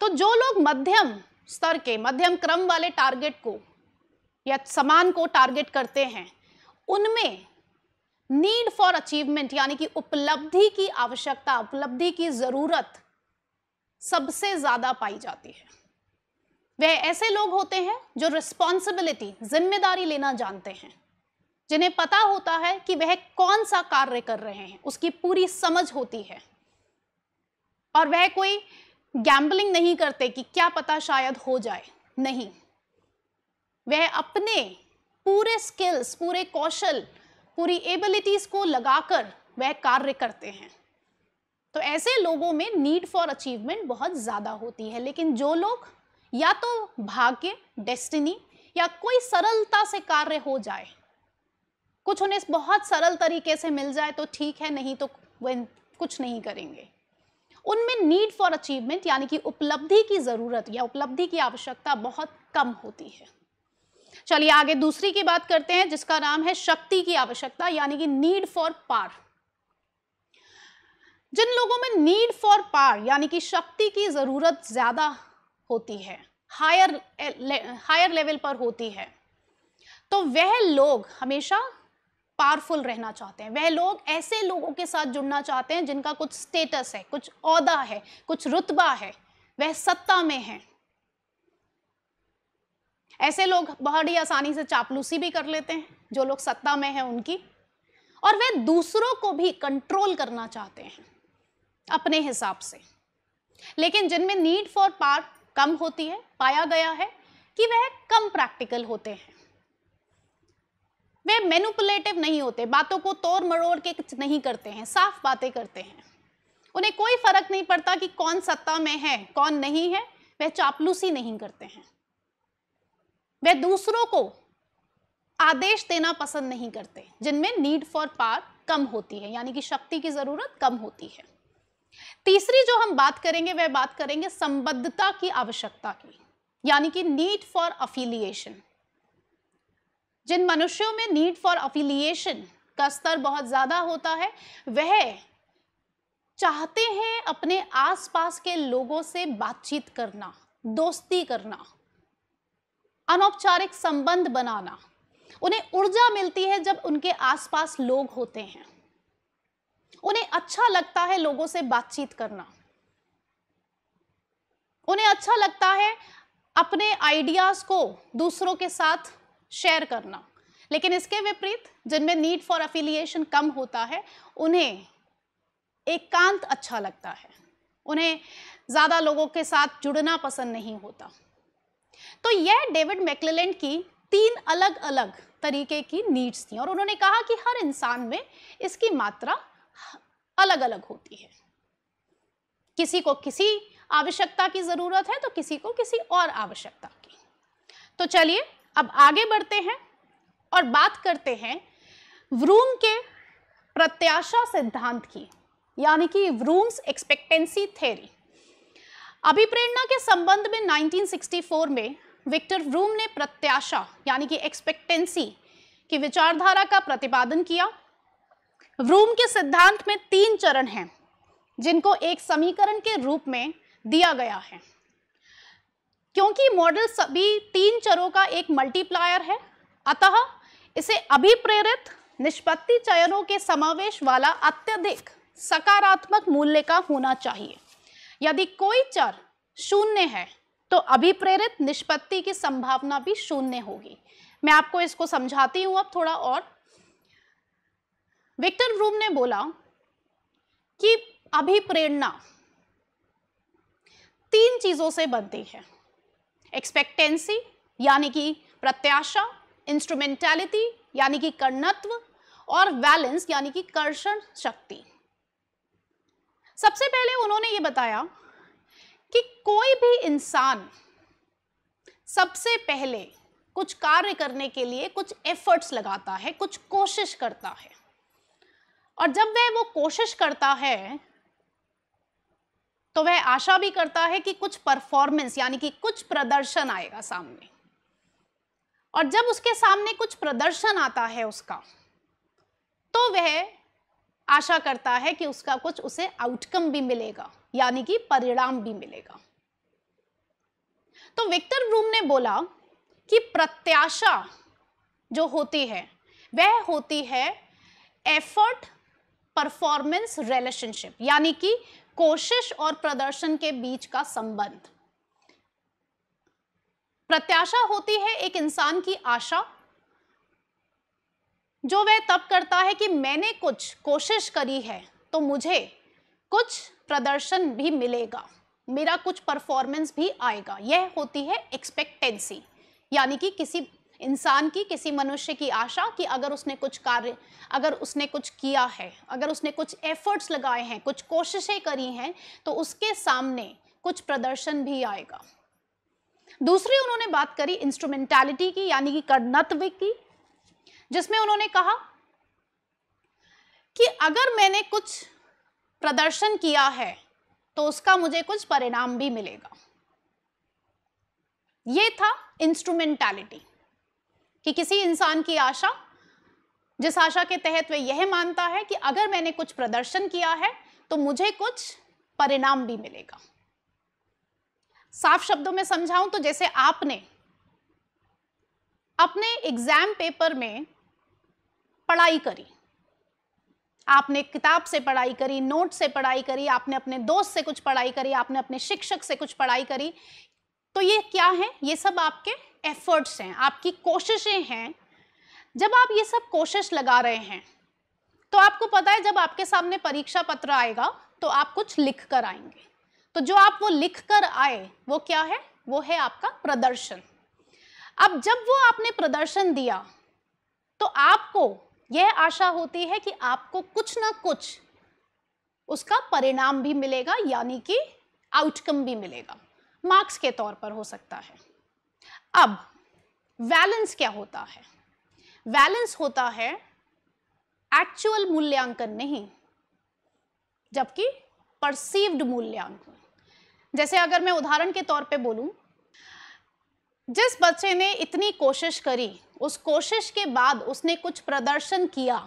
तो जो लोग मध्यम स्तर के मध्यम क्रम वाले टारगेट को या समान को टारगेट करते हैं उनमें नीड फॉर अचीवमेंट यानी कि उपलब्धि की आवश्यकता उपलब्धि की जरूरत सबसे ज्यादा पाई जाती है वह ऐसे लोग होते हैं जो रिस्पॉन्सिबिलिटी जिम्मेदारी लेना जानते हैं जिन्हें पता होता है कि वह कौन सा कार्य कर रहे हैं उसकी पूरी समझ होती है और वह कोई गैम्बलिंग नहीं करते कि क्या पता शायद हो जाए नहीं वह अपने पूरे स्किल्स पूरे कौशल पूरी एबिलिटीज को लगाकर वह कार्य करते हैं तो ऐसे लोगों में नीड फॉर अचीवमेंट बहुत ज़्यादा होती है लेकिन जो लोग या तो भाग्य डेस्टिनी या कोई सरलता से कार्य हो जाए कुछ उन्हें बहुत सरल तरीके से मिल जाए तो ठीक है नहीं तो वह कुछ नहीं करेंगे उनमें नीड फॉर अचीवमेंट यानी कि उपलब्धि की ज़रूरत या उपलब्धि की आवश्यकता बहुत कम होती है चलिए आगे दूसरी की बात करते हैं जिसका नाम है शक्ति की आवश्यकता यानी कि नीड फॉर पार जिन लोगों में नीड फॉर पार यानी कि शक्ति की ज़रूरत ज़्यादा होती है हायर हायर लेवल पर होती है तो वह लोग हमेशा पावरफुल रहना चाहते हैं वह लोग ऐसे लोगों के साथ जुड़ना चाहते हैं जिनका कुछ स्टेटस है कुछ अहदा है कुछ रुतबा है वह सत्ता में है ऐसे लोग बहुत ही आसानी से चापलूसी भी कर लेते हैं जो लोग सत्ता में हैं उनकी और वे दूसरों को भी कंट्रोल करना चाहते हैं अपने हिसाब से लेकिन जिनमें नीड फॉर पार कम होती है पाया गया है कि वह कम प्रैक्टिकल होते हैं वे मैनुपुलेटिव नहीं होते बातों को तोड़ मरोड़ के नहीं करते हैं साफ बातें करते हैं उन्हें कोई फर्क नहीं पड़ता कि कौन सत्ता में है कौन नहीं है वह चापलूसी नहीं करते हैं वे दूसरों को आदेश देना पसंद नहीं करते जिनमें नीड फॉर पार कम होती है यानी कि शक्ति की जरूरत कम होती है तीसरी जो हम बात करेंगे वह बात करेंगे संबद्धता की आवश्यकता की यानी कि नीड फॉर अफिलिएशन जिन मनुष्यों में नीड फॉर अफिलिएशन का स्तर बहुत ज्यादा होता है वह चाहते हैं अपने आसपास के लोगों से बातचीत करना दोस्ती करना अनौपचारिक संबंध बनाना उन्हें ऊर्जा मिलती है जब उनके आसपास लोग होते हैं उन्हें अच्छा लगता है लोगों से बातचीत करना उन्हें अच्छा लगता है अपने आइडियाज को दूसरों के साथ शेयर करना लेकिन इसके विपरीत जिनमें नीड फॉर अफिलिएशन कम होता है उन्हें एकांत एक अच्छा लगता है उन्हें ज़्यादा लोगों के साथ जुड़ना पसंद नहीं होता तो यह डेविड मैकलेलैंड की तीन अलग अलग तरीके की नीड्स थी और उन्होंने कहा कि हर इंसान में इसकी मात्रा अलग अलग होती है किसी को किसी आवश्यकता की ज़रूरत है तो किसी को किसी और आवश्यकता की तो चलिए अब आगे बढ़ते हैं और बात करते हैं व्रूम के प्रत्याशा सिद्धांत की यानी कि व्रूम्स एक्सपेक्टेंसी थेरी अभिप्रेरणा के संबंध में 1964 में विक्टर रूम ने प्रत्याशा यानी कि एक्सपेक्टेंसी की विचारधारा का प्रतिपादन किया रूम के सिद्धांत में तीन चरण हैं जिनको एक समीकरण के रूप में दिया गया है क्योंकि मॉडल सभी तीन चरों का एक मल्टीप्लायर है अतः इसे अभिप्रेरित निष्पत्ति चयनों के समावेश वाला अत्यधिक सकारात्मक मूल्य का होना चाहिए यदि कोई चर शून्य है तो अभिप्रेरित निष्पत्ति की संभावना भी शून्य होगी मैं आपको इसको समझाती हूं अब थोड़ा और विक्टर रूम ने बोला कि अभिप्रेरणा तीन चीज़ों से बनती है एक्सपेक्टेंसी यानी कि प्रत्याशा इंस्ट्रूमेंटैलिटी यानी कि कर्णत्व और वैलेंस यानी कि कर्षण शक्ति सबसे पहले उन्होंने ये बताया कि कोई भी इंसान सबसे पहले कुछ कार्य करने के लिए कुछ एफर्ट्स लगाता है कुछ कोशिश करता है और जब वह वो कोशिश करता है तो वह आशा भी करता है कि कुछ परफॉर्मेंस यानी कि कुछ प्रदर्शन आएगा सामने और जब उसके सामने कुछ प्रदर्शन आता है उसका तो वह आशा करता है कि उसका कुछ उसे आउटकम भी मिलेगा यानी कि परिणाम भी मिलेगा तो विक्टर ब्रूम ने बोला कि प्रत्याशा जो होती है वह होती है एफर्ट परफॉर्मेंस रिलेशनशिप यानी कि कोशिश और प्रदर्शन के बीच का संबंध प्रत्याशा होती है एक इंसान की आशा जो वह तब करता है कि मैंने कुछ कोशिश करी है तो मुझे कुछ प्रदर्शन भी मिलेगा मेरा कुछ परफॉर्मेंस भी आएगा यह होती है एक्सपेक्टेंसी यानी कि किसी इंसान की किसी मनुष्य की आशा कि अगर उसने कुछ कार्य अगर उसने कुछ किया है अगर उसने कुछ एफर्ट्स लगाए हैं कुछ कोशिशें करी हैं तो उसके सामने कुछ प्रदर्शन भी आएगा दूसरी उन्होंने बात करी इंस्ट्रूमेंटैलिटी की यानी कि कर्णत्व की जिसमें उन्होंने कहा कि अगर मैंने कुछ प्रदर्शन किया है तो उसका मुझे कुछ परिणाम भी मिलेगा ये था इंस्ट्रूमेंटैलिटी कि किसी इंसान की आशा जिस आशा के तहत वह यह मानता है कि अगर मैंने कुछ प्रदर्शन किया है तो मुझे कुछ परिणाम भी मिलेगा साफ शब्दों में समझाऊं तो जैसे आपने अपने एग्जाम पेपर में पढ़ाई करी आपने किताब से पढ़ाई करी नोट से पढ़ाई करी आपने अपने दोस्त से कुछ पढ़ाई करी आपने अपने शिक्षक से कुछ पढ़ाई करी तो ये क्या है ये सब आपके एफर्ट्स हैं आपकी कोशिशें हैं जब आप ये सब कोशिश लगा रहे हैं तो आपको पता है जब आपके सामने परीक्षा पत्र आएगा तो आप कुछ लिख कर आएंगे तो जो आप वो लिख कर आए वो क्या है वो है आपका प्रदर्शन अब जब वो आपने प्रदर्शन दिया तो आपको यह आशा होती है कि आपको कुछ ना कुछ उसका परिणाम भी मिलेगा यानी कि आउटकम भी मिलेगा मार्क्स के तौर पर हो सकता है अब वैलेंस क्या होता है वैलेंस होता है एक्चुअल मूल्यांकन नहीं जबकि परसीव्ड मूल्यांकन जैसे अगर मैं उदाहरण के तौर पे बोलूं जिस बच्चे ने इतनी कोशिश करी उस कोशिश के बाद उसने कुछ प्रदर्शन किया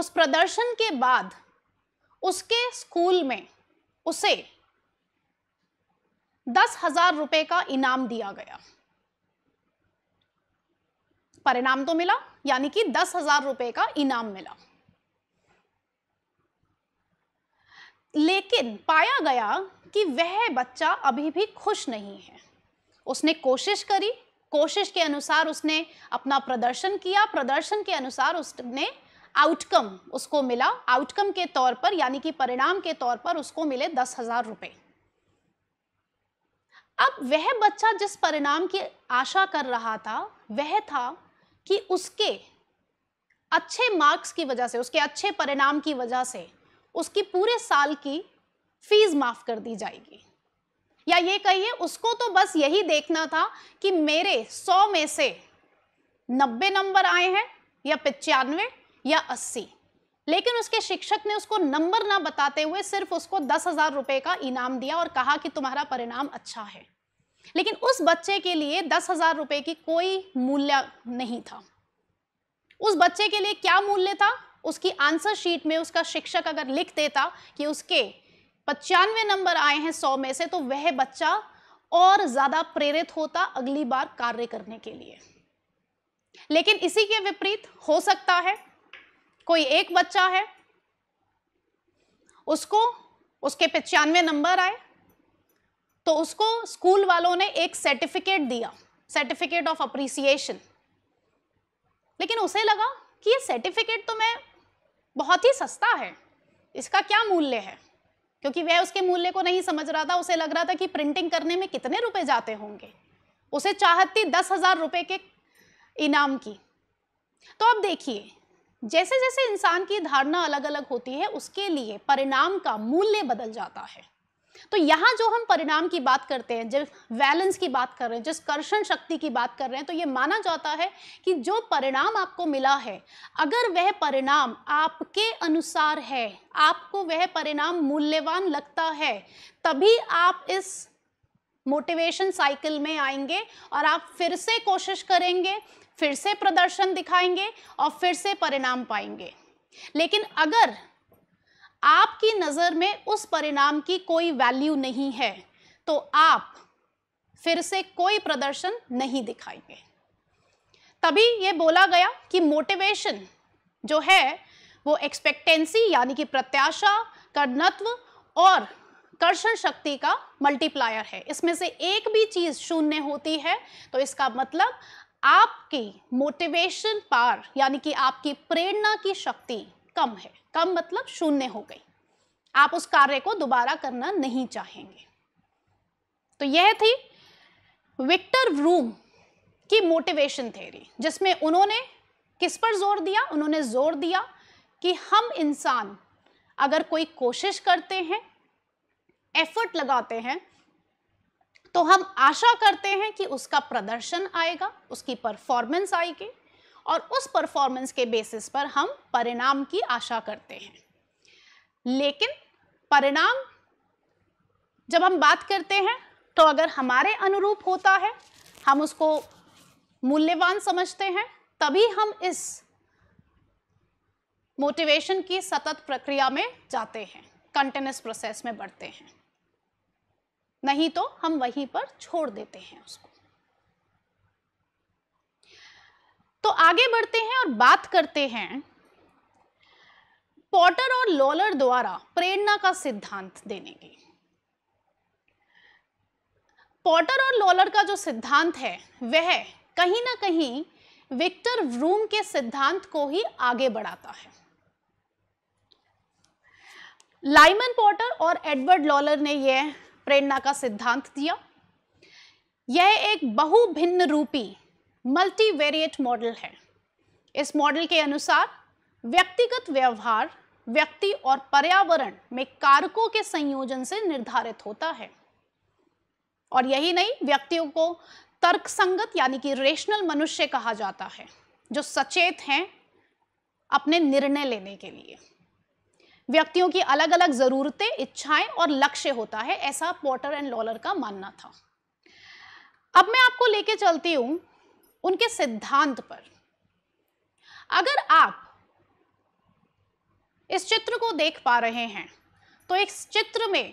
उस प्रदर्शन के बाद उसके स्कूल में उसे दस हजार रुपये का इनाम दिया गया परिणाम तो मिला यानी कि दस हजार रुपये का इनाम मिला लेकिन पाया गया कि वह बच्चा अभी भी खुश नहीं है उसने कोशिश करी कोशिश के अनुसार उसने अपना प्रदर्शन किया प्रदर्शन के अनुसार उसने आउटकम उसको मिला आउटकम के तौर पर यानी कि परिणाम के तौर पर उसको मिले दस हजार रुपए अब वह बच्चा जिस परिणाम की आशा कर रहा था वह था कि उसके अच्छे मार्क्स की वजह से उसके अच्छे परिणाम की वजह से उसकी पूरे साल की फीस माफ़ कर दी जाएगी या ये कहिए उसको तो बस यही देखना था कि मेरे सौ में से नब्बे नंबर आए हैं या पचानवे या अस्सी लेकिन उसके शिक्षक ने उसको नंबर ना बताते हुए सिर्फ उसको दस हजार रुपये का इनाम दिया और कहा कि तुम्हारा परिणाम अच्छा है लेकिन उस बच्चे के लिए दस हजार रुपए की कोई मूल्य नहीं था उस बच्चे के लिए क्या मूल्य था उसकी आंसर शीट में उसका शिक्षक अगर लिख देता कि उसके पचानवे नंबर आए हैं सौ में से तो वह बच्चा और ज्यादा प्रेरित होता अगली बार कार्य करने के लिए लेकिन इसी के विपरीत हो सकता है कोई एक बच्चा है उसको उसके पचानवे नंबर आए तो उसको स्कूल वालों ने एक सर्टिफिकेट दिया सर्टिफिकेट ऑफ अप्रिसिएशन लेकिन उसे लगा कि ये सर्टिफिकेट तो मैं बहुत ही सस्ता है इसका क्या मूल्य है क्योंकि वह उसके मूल्य को नहीं समझ रहा था उसे लग रहा था कि प्रिंटिंग करने में कितने रुपए जाते होंगे उसे चाहत थी दस हजार रुपये के इनाम की तो अब देखिए जैसे जैसे इंसान की धारणा अलग अलग होती है उसके लिए परिणाम का मूल्य बदल जाता है तो यहाँ जो हम परिणाम की बात करते हैं जब वैलेंस की बात कर रहे हैं जिस कर्षण शक्ति की बात कर रहे हैं तो ये माना जाता है कि जो परिणाम आपको मिला है अगर वह परिणाम आपके अनुसार है आपको वह परिणाम मूल्यवान लगता है तभी आप इस मोटिवेशन साइकिल में आएंगे और आप फिर से कोशिश करेंगे फिर से प्रदर्शन दिखाएंगे और फिर से परिणाम पाएंगे लेकिन अगर आपकी नज़र में उस परिणाम की कोई वैल्यू नहीं है तो आप फिर से कोई प्रदर्शन नहीं दिखाएंगे तभी ये बोला गया कि मोटिवेशन जो है वो एक्सपेक्टेंसी यानी कि प्रत्याशा कर्णत्व और कर्षण शक्ति का मल्टीप्लायर है इसमें से एक भी चीज़ शून्य होती है तो इसका मतलब आपकी मोटिवेशन पार यानी कि आपकी प्रेरणा की शक्ति कम है कम मतलब शून्य हो गई आप उस कार्य को दोबारा करना नहीं चाहेंगे तो यह थी विक्टर रूम की मोटिवेशन थ्योरी जिसमें उन्होंने किस पर जोर दिया उन्होंने जोर दिया कि हम इंसान अगर कोई कोशिश करते हैं एफर्ट लगाते हैं तो हम आशा करते हैं कि उसका प्रदर्शन आएगा उसकी परफॉर्मेंस आएगी और उस परफॉर्मेंस के बेसिस पर हम परिणाम की आशा करते हैं लेकिन परिणाम जब हम बात करते हैं तो अगर हमारे अनुरूप होता है हम उसको मूल्यवान समझते हैं तभी हम इस मोटिवेशन की सतत प्रक्रिया में जाते हैं कंटिन्यूस प्रोसेस में बढ़ते हैं नहीं तो हम वहीं पर छोड़ देते हैं उसको तो आगे बढ़ते हैं और बात करते हैं पॉटर और लॉलर द्वारा प्रेरणा का सिद्धांत देने की पॉटर और लॉलर का जो सिद्धांत है वह कहीं ना कहीं विक्टर व्रूम के सिद्धांत को ही आगे बढ़ाता है लाइमन पॉटर और एडवर्ड लॉलर ने यह प्रेरणा का सिद्धांत दिया यह एक बहुभिन्न रूपी मल्टीवेरिएट मॉडल है इस मॉडल के अनुसार व्यक्तिगत व्यवहार व्यक्ति और पर्यावरण में कारकों के संयोजन से निर्धारित होता है और यही नहीं व्यक्तियों को तर्कसंगत यानी कि रेशनल मनुष्य कहा जाता है जो सचेत हैं अपने निर्णय लेने के लिए व्यक्तियों की अलग अलग ज़रूरतें इच्छाएं और लक्ष्य होता है ऐसा पॉटर एंड लॉलर का मानना था अब मैं आपको लेके चलती हूं उनके सिद्धांत पर अगर आप इस चित्र को देख पा रहे हैं तो इस चित्र में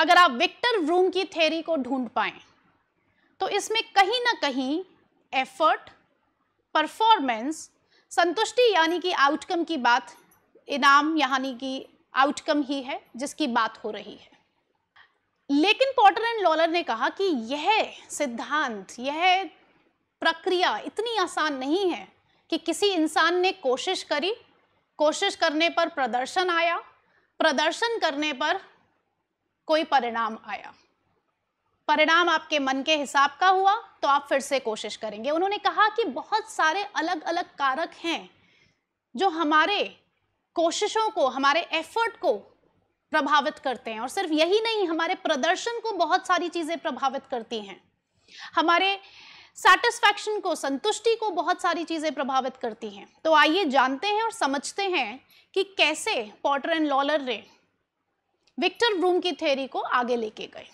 अगर आप विक्टर व्रूम की थ्योरी को ढूंढ पाए तो इसमें कहीं ना कहीं एफर्ट परफॉर्मेंस संतुष्टि यानी कि आउटकम की बात इनाम यानी कि आउटकम ही है जिसकी बात हो रही है लेकिन पॉटर एंड लॉलर ने कहा कि यह सिद्धांत यह प्रक्रिया इतनी आसान नहीं है कि किसी इंसान ने कोशिश करी कोशिश करने पर प्रदर्शन आया प्रदर्शन करने पर कोई परिणाम आया परिणाम आपके मन के हिसाब का हुआ तो आप फिर से कोशिश करेंगे उन्होंने कहा कि बहुत सारे अलग अलग कारक हैं जो हमारे कोशिशों को हमारे एफर्ट को प्रभावित करते हैं और सिर्फ यही नहीं हमारे प्रदर्शन को बहुत सारी चीज़ें प्रभावित करती हैं हमारे सेटिस्फैक्शन को संतुष्टि को बहुत सारी चीज़ें प्रभावित करती हैं तो आइए जानते हैं और समझते हैं कि कैसे पॉटर एंड लॉलर ने विक्टर ब्रूम की थ्योरी को आगे लेके गए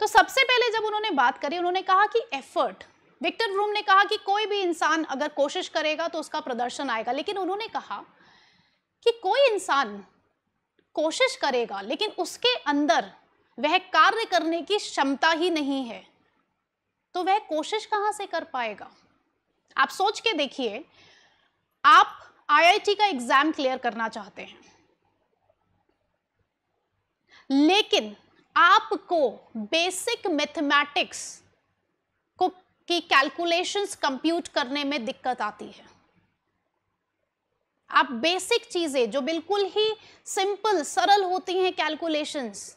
तो सबसे पहले जब उन्होंने बात करी उन्होंने कहा कि एफर्ट विक्टर ब्रूम ने कहा कि कोई भी इंसान अगर कोशिश करेगा तो उसका प्रदर्शन आएगा लेकिन उन्होंने कहा कि कोई इंसान कोशिश करेगा लेकिन उसके अंदर वह कार्य करने की क्षमता ही नहीं है तो वह कोशिश कहाँ से कर पाएगा आप सोच के देखिए आप आईआईटी का एग्जाम क्लियर करना चाहते हैं लेकिन आपको बेसिक मैथमेटिक्स को की कैलकुलेशंस कंप्यूट करने में दिक्कत आती है आप बेसिक चीज़ें जो बिल्कुल ही सिंपल सरल होती हैं कैलकुलेशंस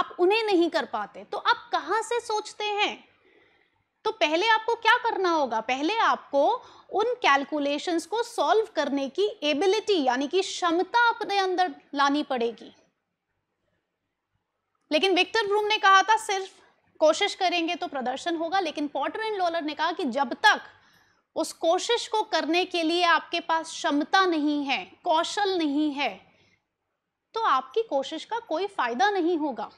आप उन्हें नहीं कर पाते तो आप कहां से सोचते हैं तो पहले आपको क्या करना होगा पहले आपको उन कैलकुलेशंस को सॉल्व करने की एबिलिटी यानी कि क्षमता अपने अंदर लानी पड़ेगी लेकिन विक्टर ब्रूम ने कहा था सिर्फ कोशिश करेंगे तो प्रदर्शन होगा लेकिन पॉटर एंड लॉलर ने कहा कि जब तक उस कोशिश को करने के लिए आपके पास क्षमता नहीं है कौशल नहीं है तो आपकी कोशिश का कोई फायदा नहीं होगा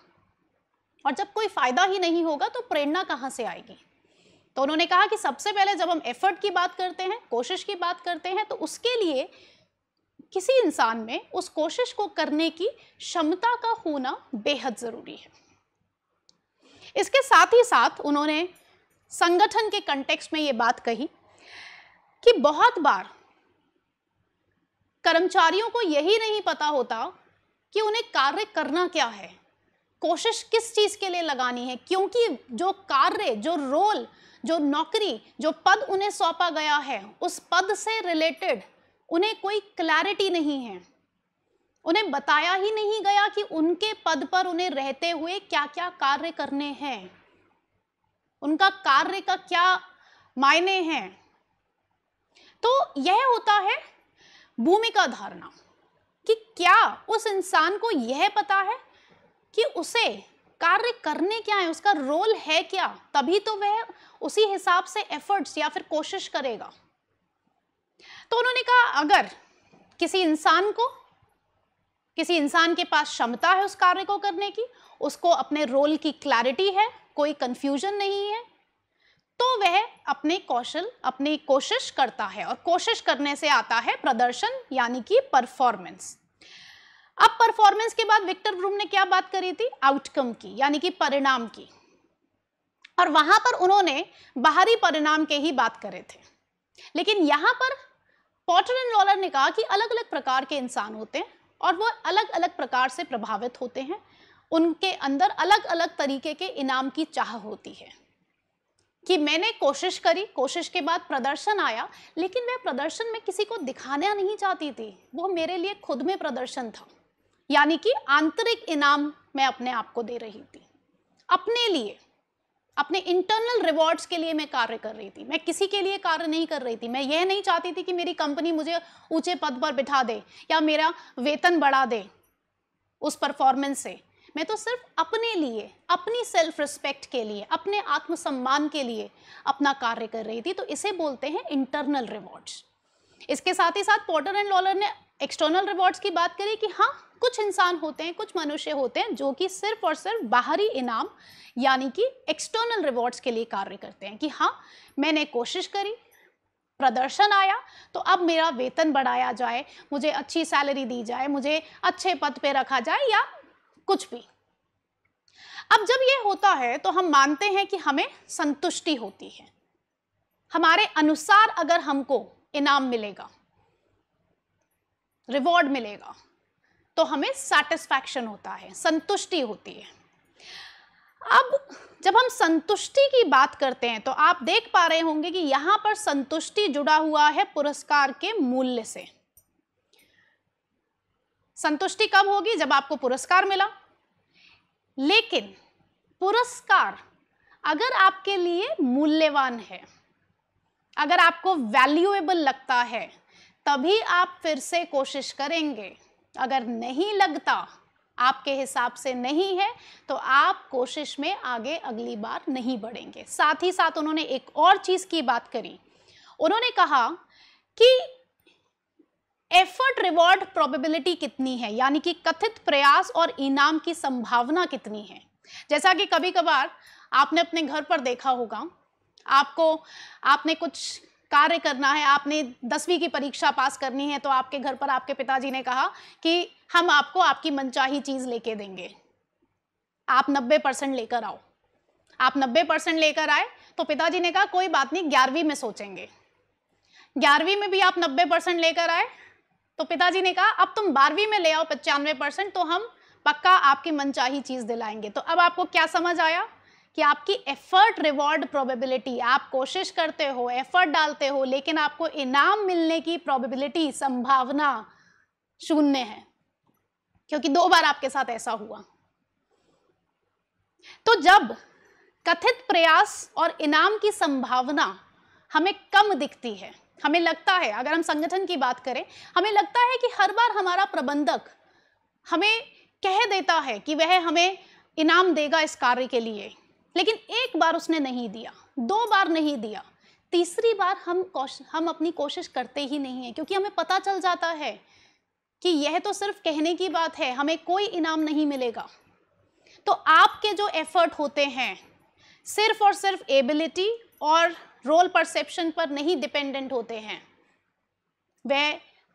और जब कोई फायदा ही नहीं होगा तो प्रेरणा कहाँ से आएगी तो उन्होंने कहा कि सबसे पहले जब हम एफर्ट की बात करते हैं कोशिश की बात करते हैं तो उसके लिए किसी इंसान में उस कोशिश को करने की क्षमता का होना बेहद ज़रूरी है इसके साथ ही साथ उन्होंने संगठन के कंटेक्स्ट में ये बात कही कि बहुत बार कर्मचारियों को यही नहीं पता होता कि उन्हें कार्य करना क्या है कोशिश किस चीज़ के लिए लगानी है क्योंकि जो कार्य जो रोल जो नौकरी जो पद उन्हें सौंपा गया है उस पद से रिलेटेड उन्हें कोई क्लैरिटी नहीं है उन्हें बताया ही नहीं गया कि उनके पद पर उन्हें रहते हुए क्या क्या कार्य करने हैं उनका कार्य का क्या मायने हैं तो यह होता है भूमिका धारणा कि क्या उस इंसान को यह पता है कि उसे कार्य करने क्या है उसका रोल है क्या तभी तो वह उसी हिसाब से एफर्ट्स या फिर कोशिश करेगा तो उन्होंने कहा अगर किसी इंसान को किसी इंसान के पास क्षमता है उस कार्य को करने की उसको अपने रोल की क्लैरिटी है कोई कंफ्यूजन नहीं है तो वह अपने कौशल अपनी कोशिश करता है और कोशिश करने से आता है प्रदर्शन यानी कि परफॉर्मेंस अब परफॉर्मेंस के बाद विक्टर ब्रूम ने क्या बात करी थी आउटकम की यानी कि परिणाम की और वहां पर उन्होंने बाहरी परिणाम के ही बात करे थे लेकिन यहाँ पर पॉटर एंड लॉलर ने कहा कि अलग अलग प्रकार के इंसान होते हैं और वो अलग अलग प्रकार से प्रभावित होते हैं उनके अंदर अलग अलग तरीके के इनाम की चाह होती है कि मैंने कोशिश करी कोशिश के बाद प्रदर्शन आया लेकिन मैं प्रदर्शन में किसी को दिखाना नहीं चाहती थी वो मेरे लिए खुद में प्रदर्शन था यानी कि आंतरिक इनाम मैं अपने आप को दे रही थी अपने लिए अपने इंटरनल रिवॉर्ड्स के लिए मैं कार्य कर रही थी मैं किसी के लिए कार्य नहीं कर रही थी मैं यह नहीं चाहती थी कि मेरी कंपनी मुझे ऊंचे पद पर बिठा दे या मेरा वेतन बढ़ा दे उस परफॉर्मेंस से मैं तो सिर्फ अपने लिए अपनी सेल्फ रिस्पेक्ट के लिए अपने आत्मसम्मान के लिए अपना कार्य कर रही थी तो इसे बोलते हैं इंटरनल रिवॉर्ड्स इसके साथ ही साथ पॉटर एंड लॉलर ने एक्सटर्नल रिवॉर्ड्स की बात करें कि हाँ कुछ इंसान होते हैं कुछ मनुष्य होते हैं जो कि सिर्फ और सिर्फ बाहरी इनाम यानी कि एक्सटर्नल रिवॉर्ड्स के लिए कार्य करते हैं कि हाँ मैंने कोशिश करी प्रदर्शन आया तो अब मेरा वेतन बढ़ाया जाए मुझे अच्छी सैलरी दी जाए मुझे अच्छे पद पे रखा जाए या कुछ भी अब जब ये होता है तो हम मानते हैं कि हमें संतुष्टि होती है हमारे अनुसार अगर हमको इनाम मिलेगा रिवॉर्ड मिलेगा तो हमें सेटिस्फैक्शन होता है संतुष्टि होती है अब जब हम संतुष्टि की बात करते हैं तो आप देख पा रहे होंगे कि यहां पर संतुष्टि जुड़ा हुआ है पुरस्कार के मूल्य से संतुष्टि कब होगी जब आपको पुरस्कार मिला लेकिन पुरस्कार अगर आपके लिए मूल्यवान है अगर आपको वैल्यूएबल लगता है तभी आप फिर से कोशिश करेंगे अगर नहीं लगता आपके हिसाब से नहीं है तो आप कोशिश में आगे अगली बार नहीं बढ़ेंगे साथ ही साथ उन्होंने एक और चीज़ की बात करी उन्होंने कहा कि एफर्ट रिवॉर्ड प्रोबेबिलिटी कितनी है यानी कि कथित प्रयास और इनाम की संभावना कितनी है जैसा कि कभी कभार आपने अपने घर पर देखा होगा आपको आपने कुछ कार्य करना है आपने दसवीं की परीक्षा पास करनी है तो आपके घर पर आपके पिताजी ने कहा कि हम आपको आपकी मनचाही चीज़ लेके देंगे आप नब्बे परसेंट लेकर आओ आप नब्बे परसेंट लेकर आए तो पिताजी ने कहा कोई बात नहीं ग्यारहवीं में सोचेंगे ग्यारहवीं में भी आप नब्बे परसेंट लेकर आए तो पिताजी ने कहा अब तुम बारहवीं में ले आओ पचानवे परसेंट तो हम पक्का आपकी मनचाही चीज़ दिलाएंगे तो अब आपको क्या समझ आया कि आपकी एफर्ट रिवॉर्ड प्रोबेबिलिटी आप कोशिश करते हो एफर्ट डालते हो लेकिन आपको इनाम मिलने की प्रोबेबिलिटी संभावना शून्य है क्योंकि दो बार आपके साथ ऐसा हुआ तो जब कथित प्रयास और इनाम की संभावना हमें कम दिखती है हमें लगता है अगर हम संगठन की बात करें हमें लगता है कि हर बार हमारा प्रबंधक हमें कह देता है कि वह हमें इनाम देगा इस कार्य के लिए लेकिन एक बार उसने नहीं दिया दो बार नहीं दिया तीसरी बार हम कोश हम अपनी कोशिश करते ही नहीं है क्योंकि हमें पता चल जाता है कि यह तो सिर्फ कहने की बात है हमें कोई इनाम नहीं मिलेगा तो आपके जो एफर्ट होते हैं सिर्फ और सिर्फ एबिलिटी और रोल परसेप्शन पर नहीं डिपेंडेंट होते हैं वह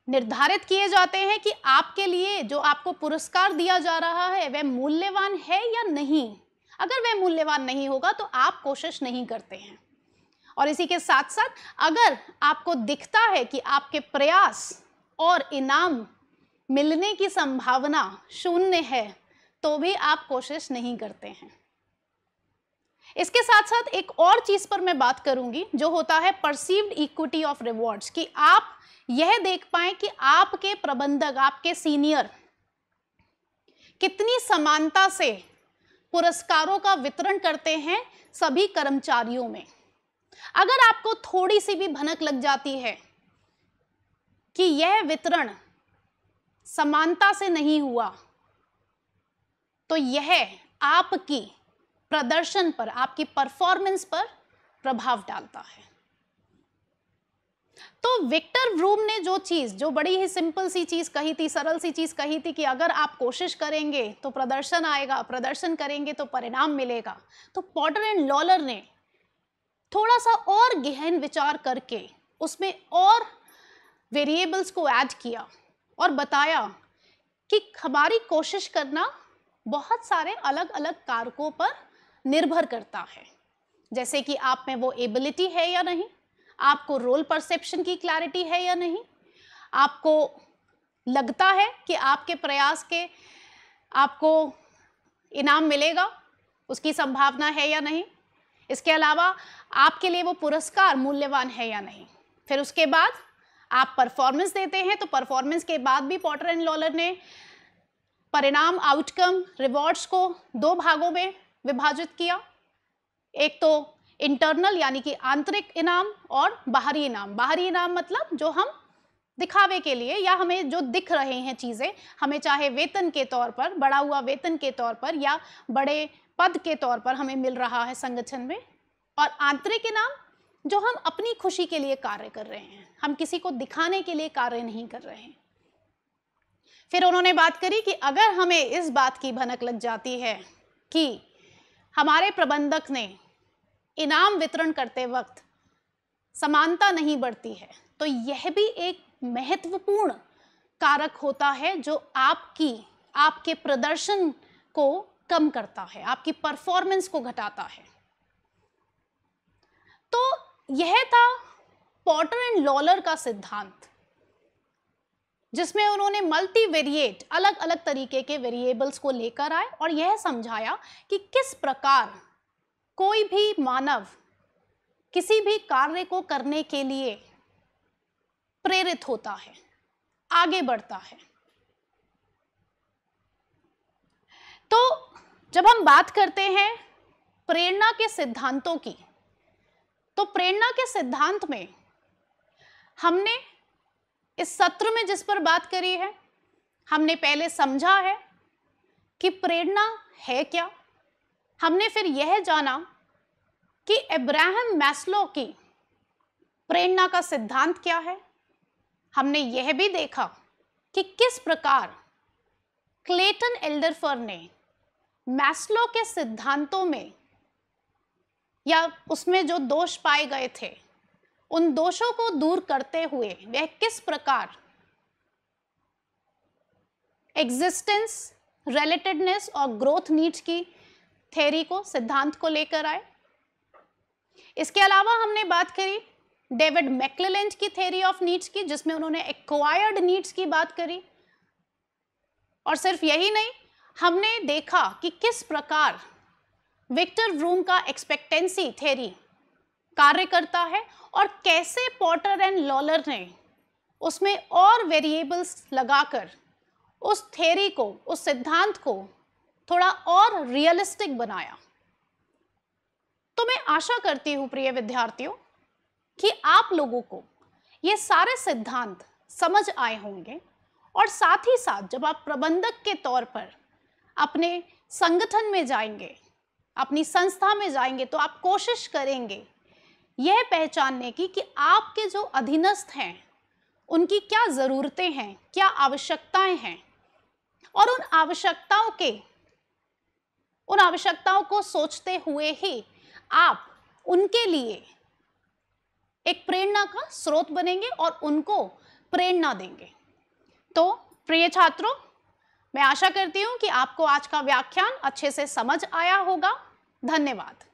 निर्धारित किए जाते हैं कि आपके लिए जो आपको पुरस्कार दिया जा रहा है वह मूल्यवान है या नहीं अगर वह मूल्यवान नहीं होगा तो आप कोशिश नहीं करते हैं और इसी के साथ साथ अगर आपको दिखता है कि आपके प्रयास और इनाम मिलने की संभावना शून्य है तो भी आप कोशिश नहीं करते हैं इसके साथ साथ एक और चीज पर मैं बात करूंगी जो होता है परसीव्ड इक्विटी ऑफ रिवॉर्ड्स कि आप यह देख पाए कि आपके प्रबंधक आपके सीनियर कितनी समानता से पुरस्कारों का वितरण करते हैं सभी कर्मचारियों में अगर आपको थोड़ी सी भी भनक लग जाती है कि यह वितरण समानता से नहीं हुआ तो यह आपकी प्रदर्शन पर आपकी परफॉर्मेंस पर प्रभाव डालता है तो विक्टर ब्रूम ने जो चीज़ जो बड़ी ही सिंपल सी चीज़ कही थी सरल सी चीज़ कही थी कि अगर आप कोशिश करेंगे तो प्रदर्शन आएगा प्रदर्शन करेंगे तो परिणाम मिलेगा तो पॉटर एंड लॉलर ने थोड़ा सा और गहन विचार करके उसमें और वेरिएबल्स को ऐड किया और बताया कि हमारी कोशिश करना बहुत सारे अलग अलग कारकों पर निर्भर करता है जैसे कि आप में वो एबिलिटी है या नहीं आपको रोल परसेप्शन की क्लैरिटी है या नहीं आपको लगता है कि आपके प्रयास के आपको इनाम मिलेगा उसकी संभावना है या नहीं इसके अलावा आपके लिए वो पुरस्कार मूल्यवान है या नहीं फिर उसके बाद आप परफॉर्मेंस देते हैं तो परफॉर्मेंस के बाद भी पॉटर एंड लॉलर ने परिणाम आउटकम रिवॉर्ड्स को दो भागों में विभाजित किया एक तो इंटरनल यानी कि आंतरिक इनाम और बाहरी इनाम बाहरी इनाम मतलब जो हम दिखावे के लिए या हमें जो दिख रहे हैं चीज़ें हमें चाहे वेतन के तौर पर बढ़ा हुआ वेतन के तौर पर या बड़े पद के तौर पर हमें मिल रहा है संगठन में और आंतरिक इनाम जो हम अपनी खुशी के लिए कार्य कर रहे हैं हम किसी को दिखाने के लिए कार्य नहीं कर रहे हैं फिर उन्होंने बात करी कि अगर हमें इस बात की भनक लग जाती है कि हमारे प्रबंधक ने इनाम वितरण करते वक्त समानता नहीं बढ़ती है तो यह भी एक महत्वपूर्ण कारक होता है जो आपकी आपके प्रदर्शन को कम करता है आपकी परफॉर्मेंस को घटाता है तो यह था पॉटर एंड लॉलर का सिद्धांत जिसमें उन्होंने मल्टी वेरिएट अलग अलग तरीके के वेरिएबल्स को लेकर आए और यह समझाया कि किस प्रकार कोई भी मानव किसी भी कार्य को करने के लिए प्रेरित होता है आगे बढ़ता है तो जब हम बात करते हैं प्रेरणा के सिद्धांतों की तो प्रेरणा के सिद्धांत में हमने इस सत्र में जिस पर बात करी है हमने पहले समझा है कि प्रेरणा है क्या हमने फिर यह जाना कि इब्राहिम मैस्लो की प्रेरणा का सिद्धांत क्या है हमने यह भी देखा कि किस प्रकार क्लेटन एल्डरफर ने मैस्लो के सिद्धांतों में या उसमें जो दोष पाए गए थे उन दोषों को दूर करते हुए वह किस प्रकार एग्जिस्टेंस रिलेटेडनेस और ग्रोथ नीड्स की थेरी को सिद्धांत को लेकर आए इसके अलावा हमने बात करी डेविड मैकलेंट की थेरी ऑफ नीड्स की जिसमें उन्होंने एक्वायर्ड नीड्स की बात करी और सिर्फ यही नहीं हमने देखा कि किस प्रकार विक्टर ब्रूम का एक्सपेक्टेंसी थेरी कार्य करता है और कैसे पॉटर एंड लॉलर ने उसमें और वेरिएबल्स लगाकर उस थेरी को उस सिद्धांत को थोड़ा और रियलिस्टिक बनाया तो मैं आशा करती हूं प्रिय विद्यार्थियों कि आप लोगों को ये सारे सिद्धांत समझ आए होंगे और साथ ही साथ जब आप प्रबंधक के तौर पर अपने संगठन में जाएंगे अपनी संस्था में जाएंगे तो आप कोशिश करेंगे यह पहचानने की कि आपके जो अधीनस्थ हैं उनकी क्या ज़रूरतें हैं क्या आवश्यकताएं हैं और उन आवश्यकताओं के उन आवश्यकताओं को सोचते हुए ही आप उनके लिए एक प्रेरणा का स्रोत बनेंगे और उनको प्रेरणा देंगे तो प्रिय छात्रों मैं आशा करती हूँ कि आपको आज का व्याख्यान अच्छे से समझ आया होगा धन्यवाद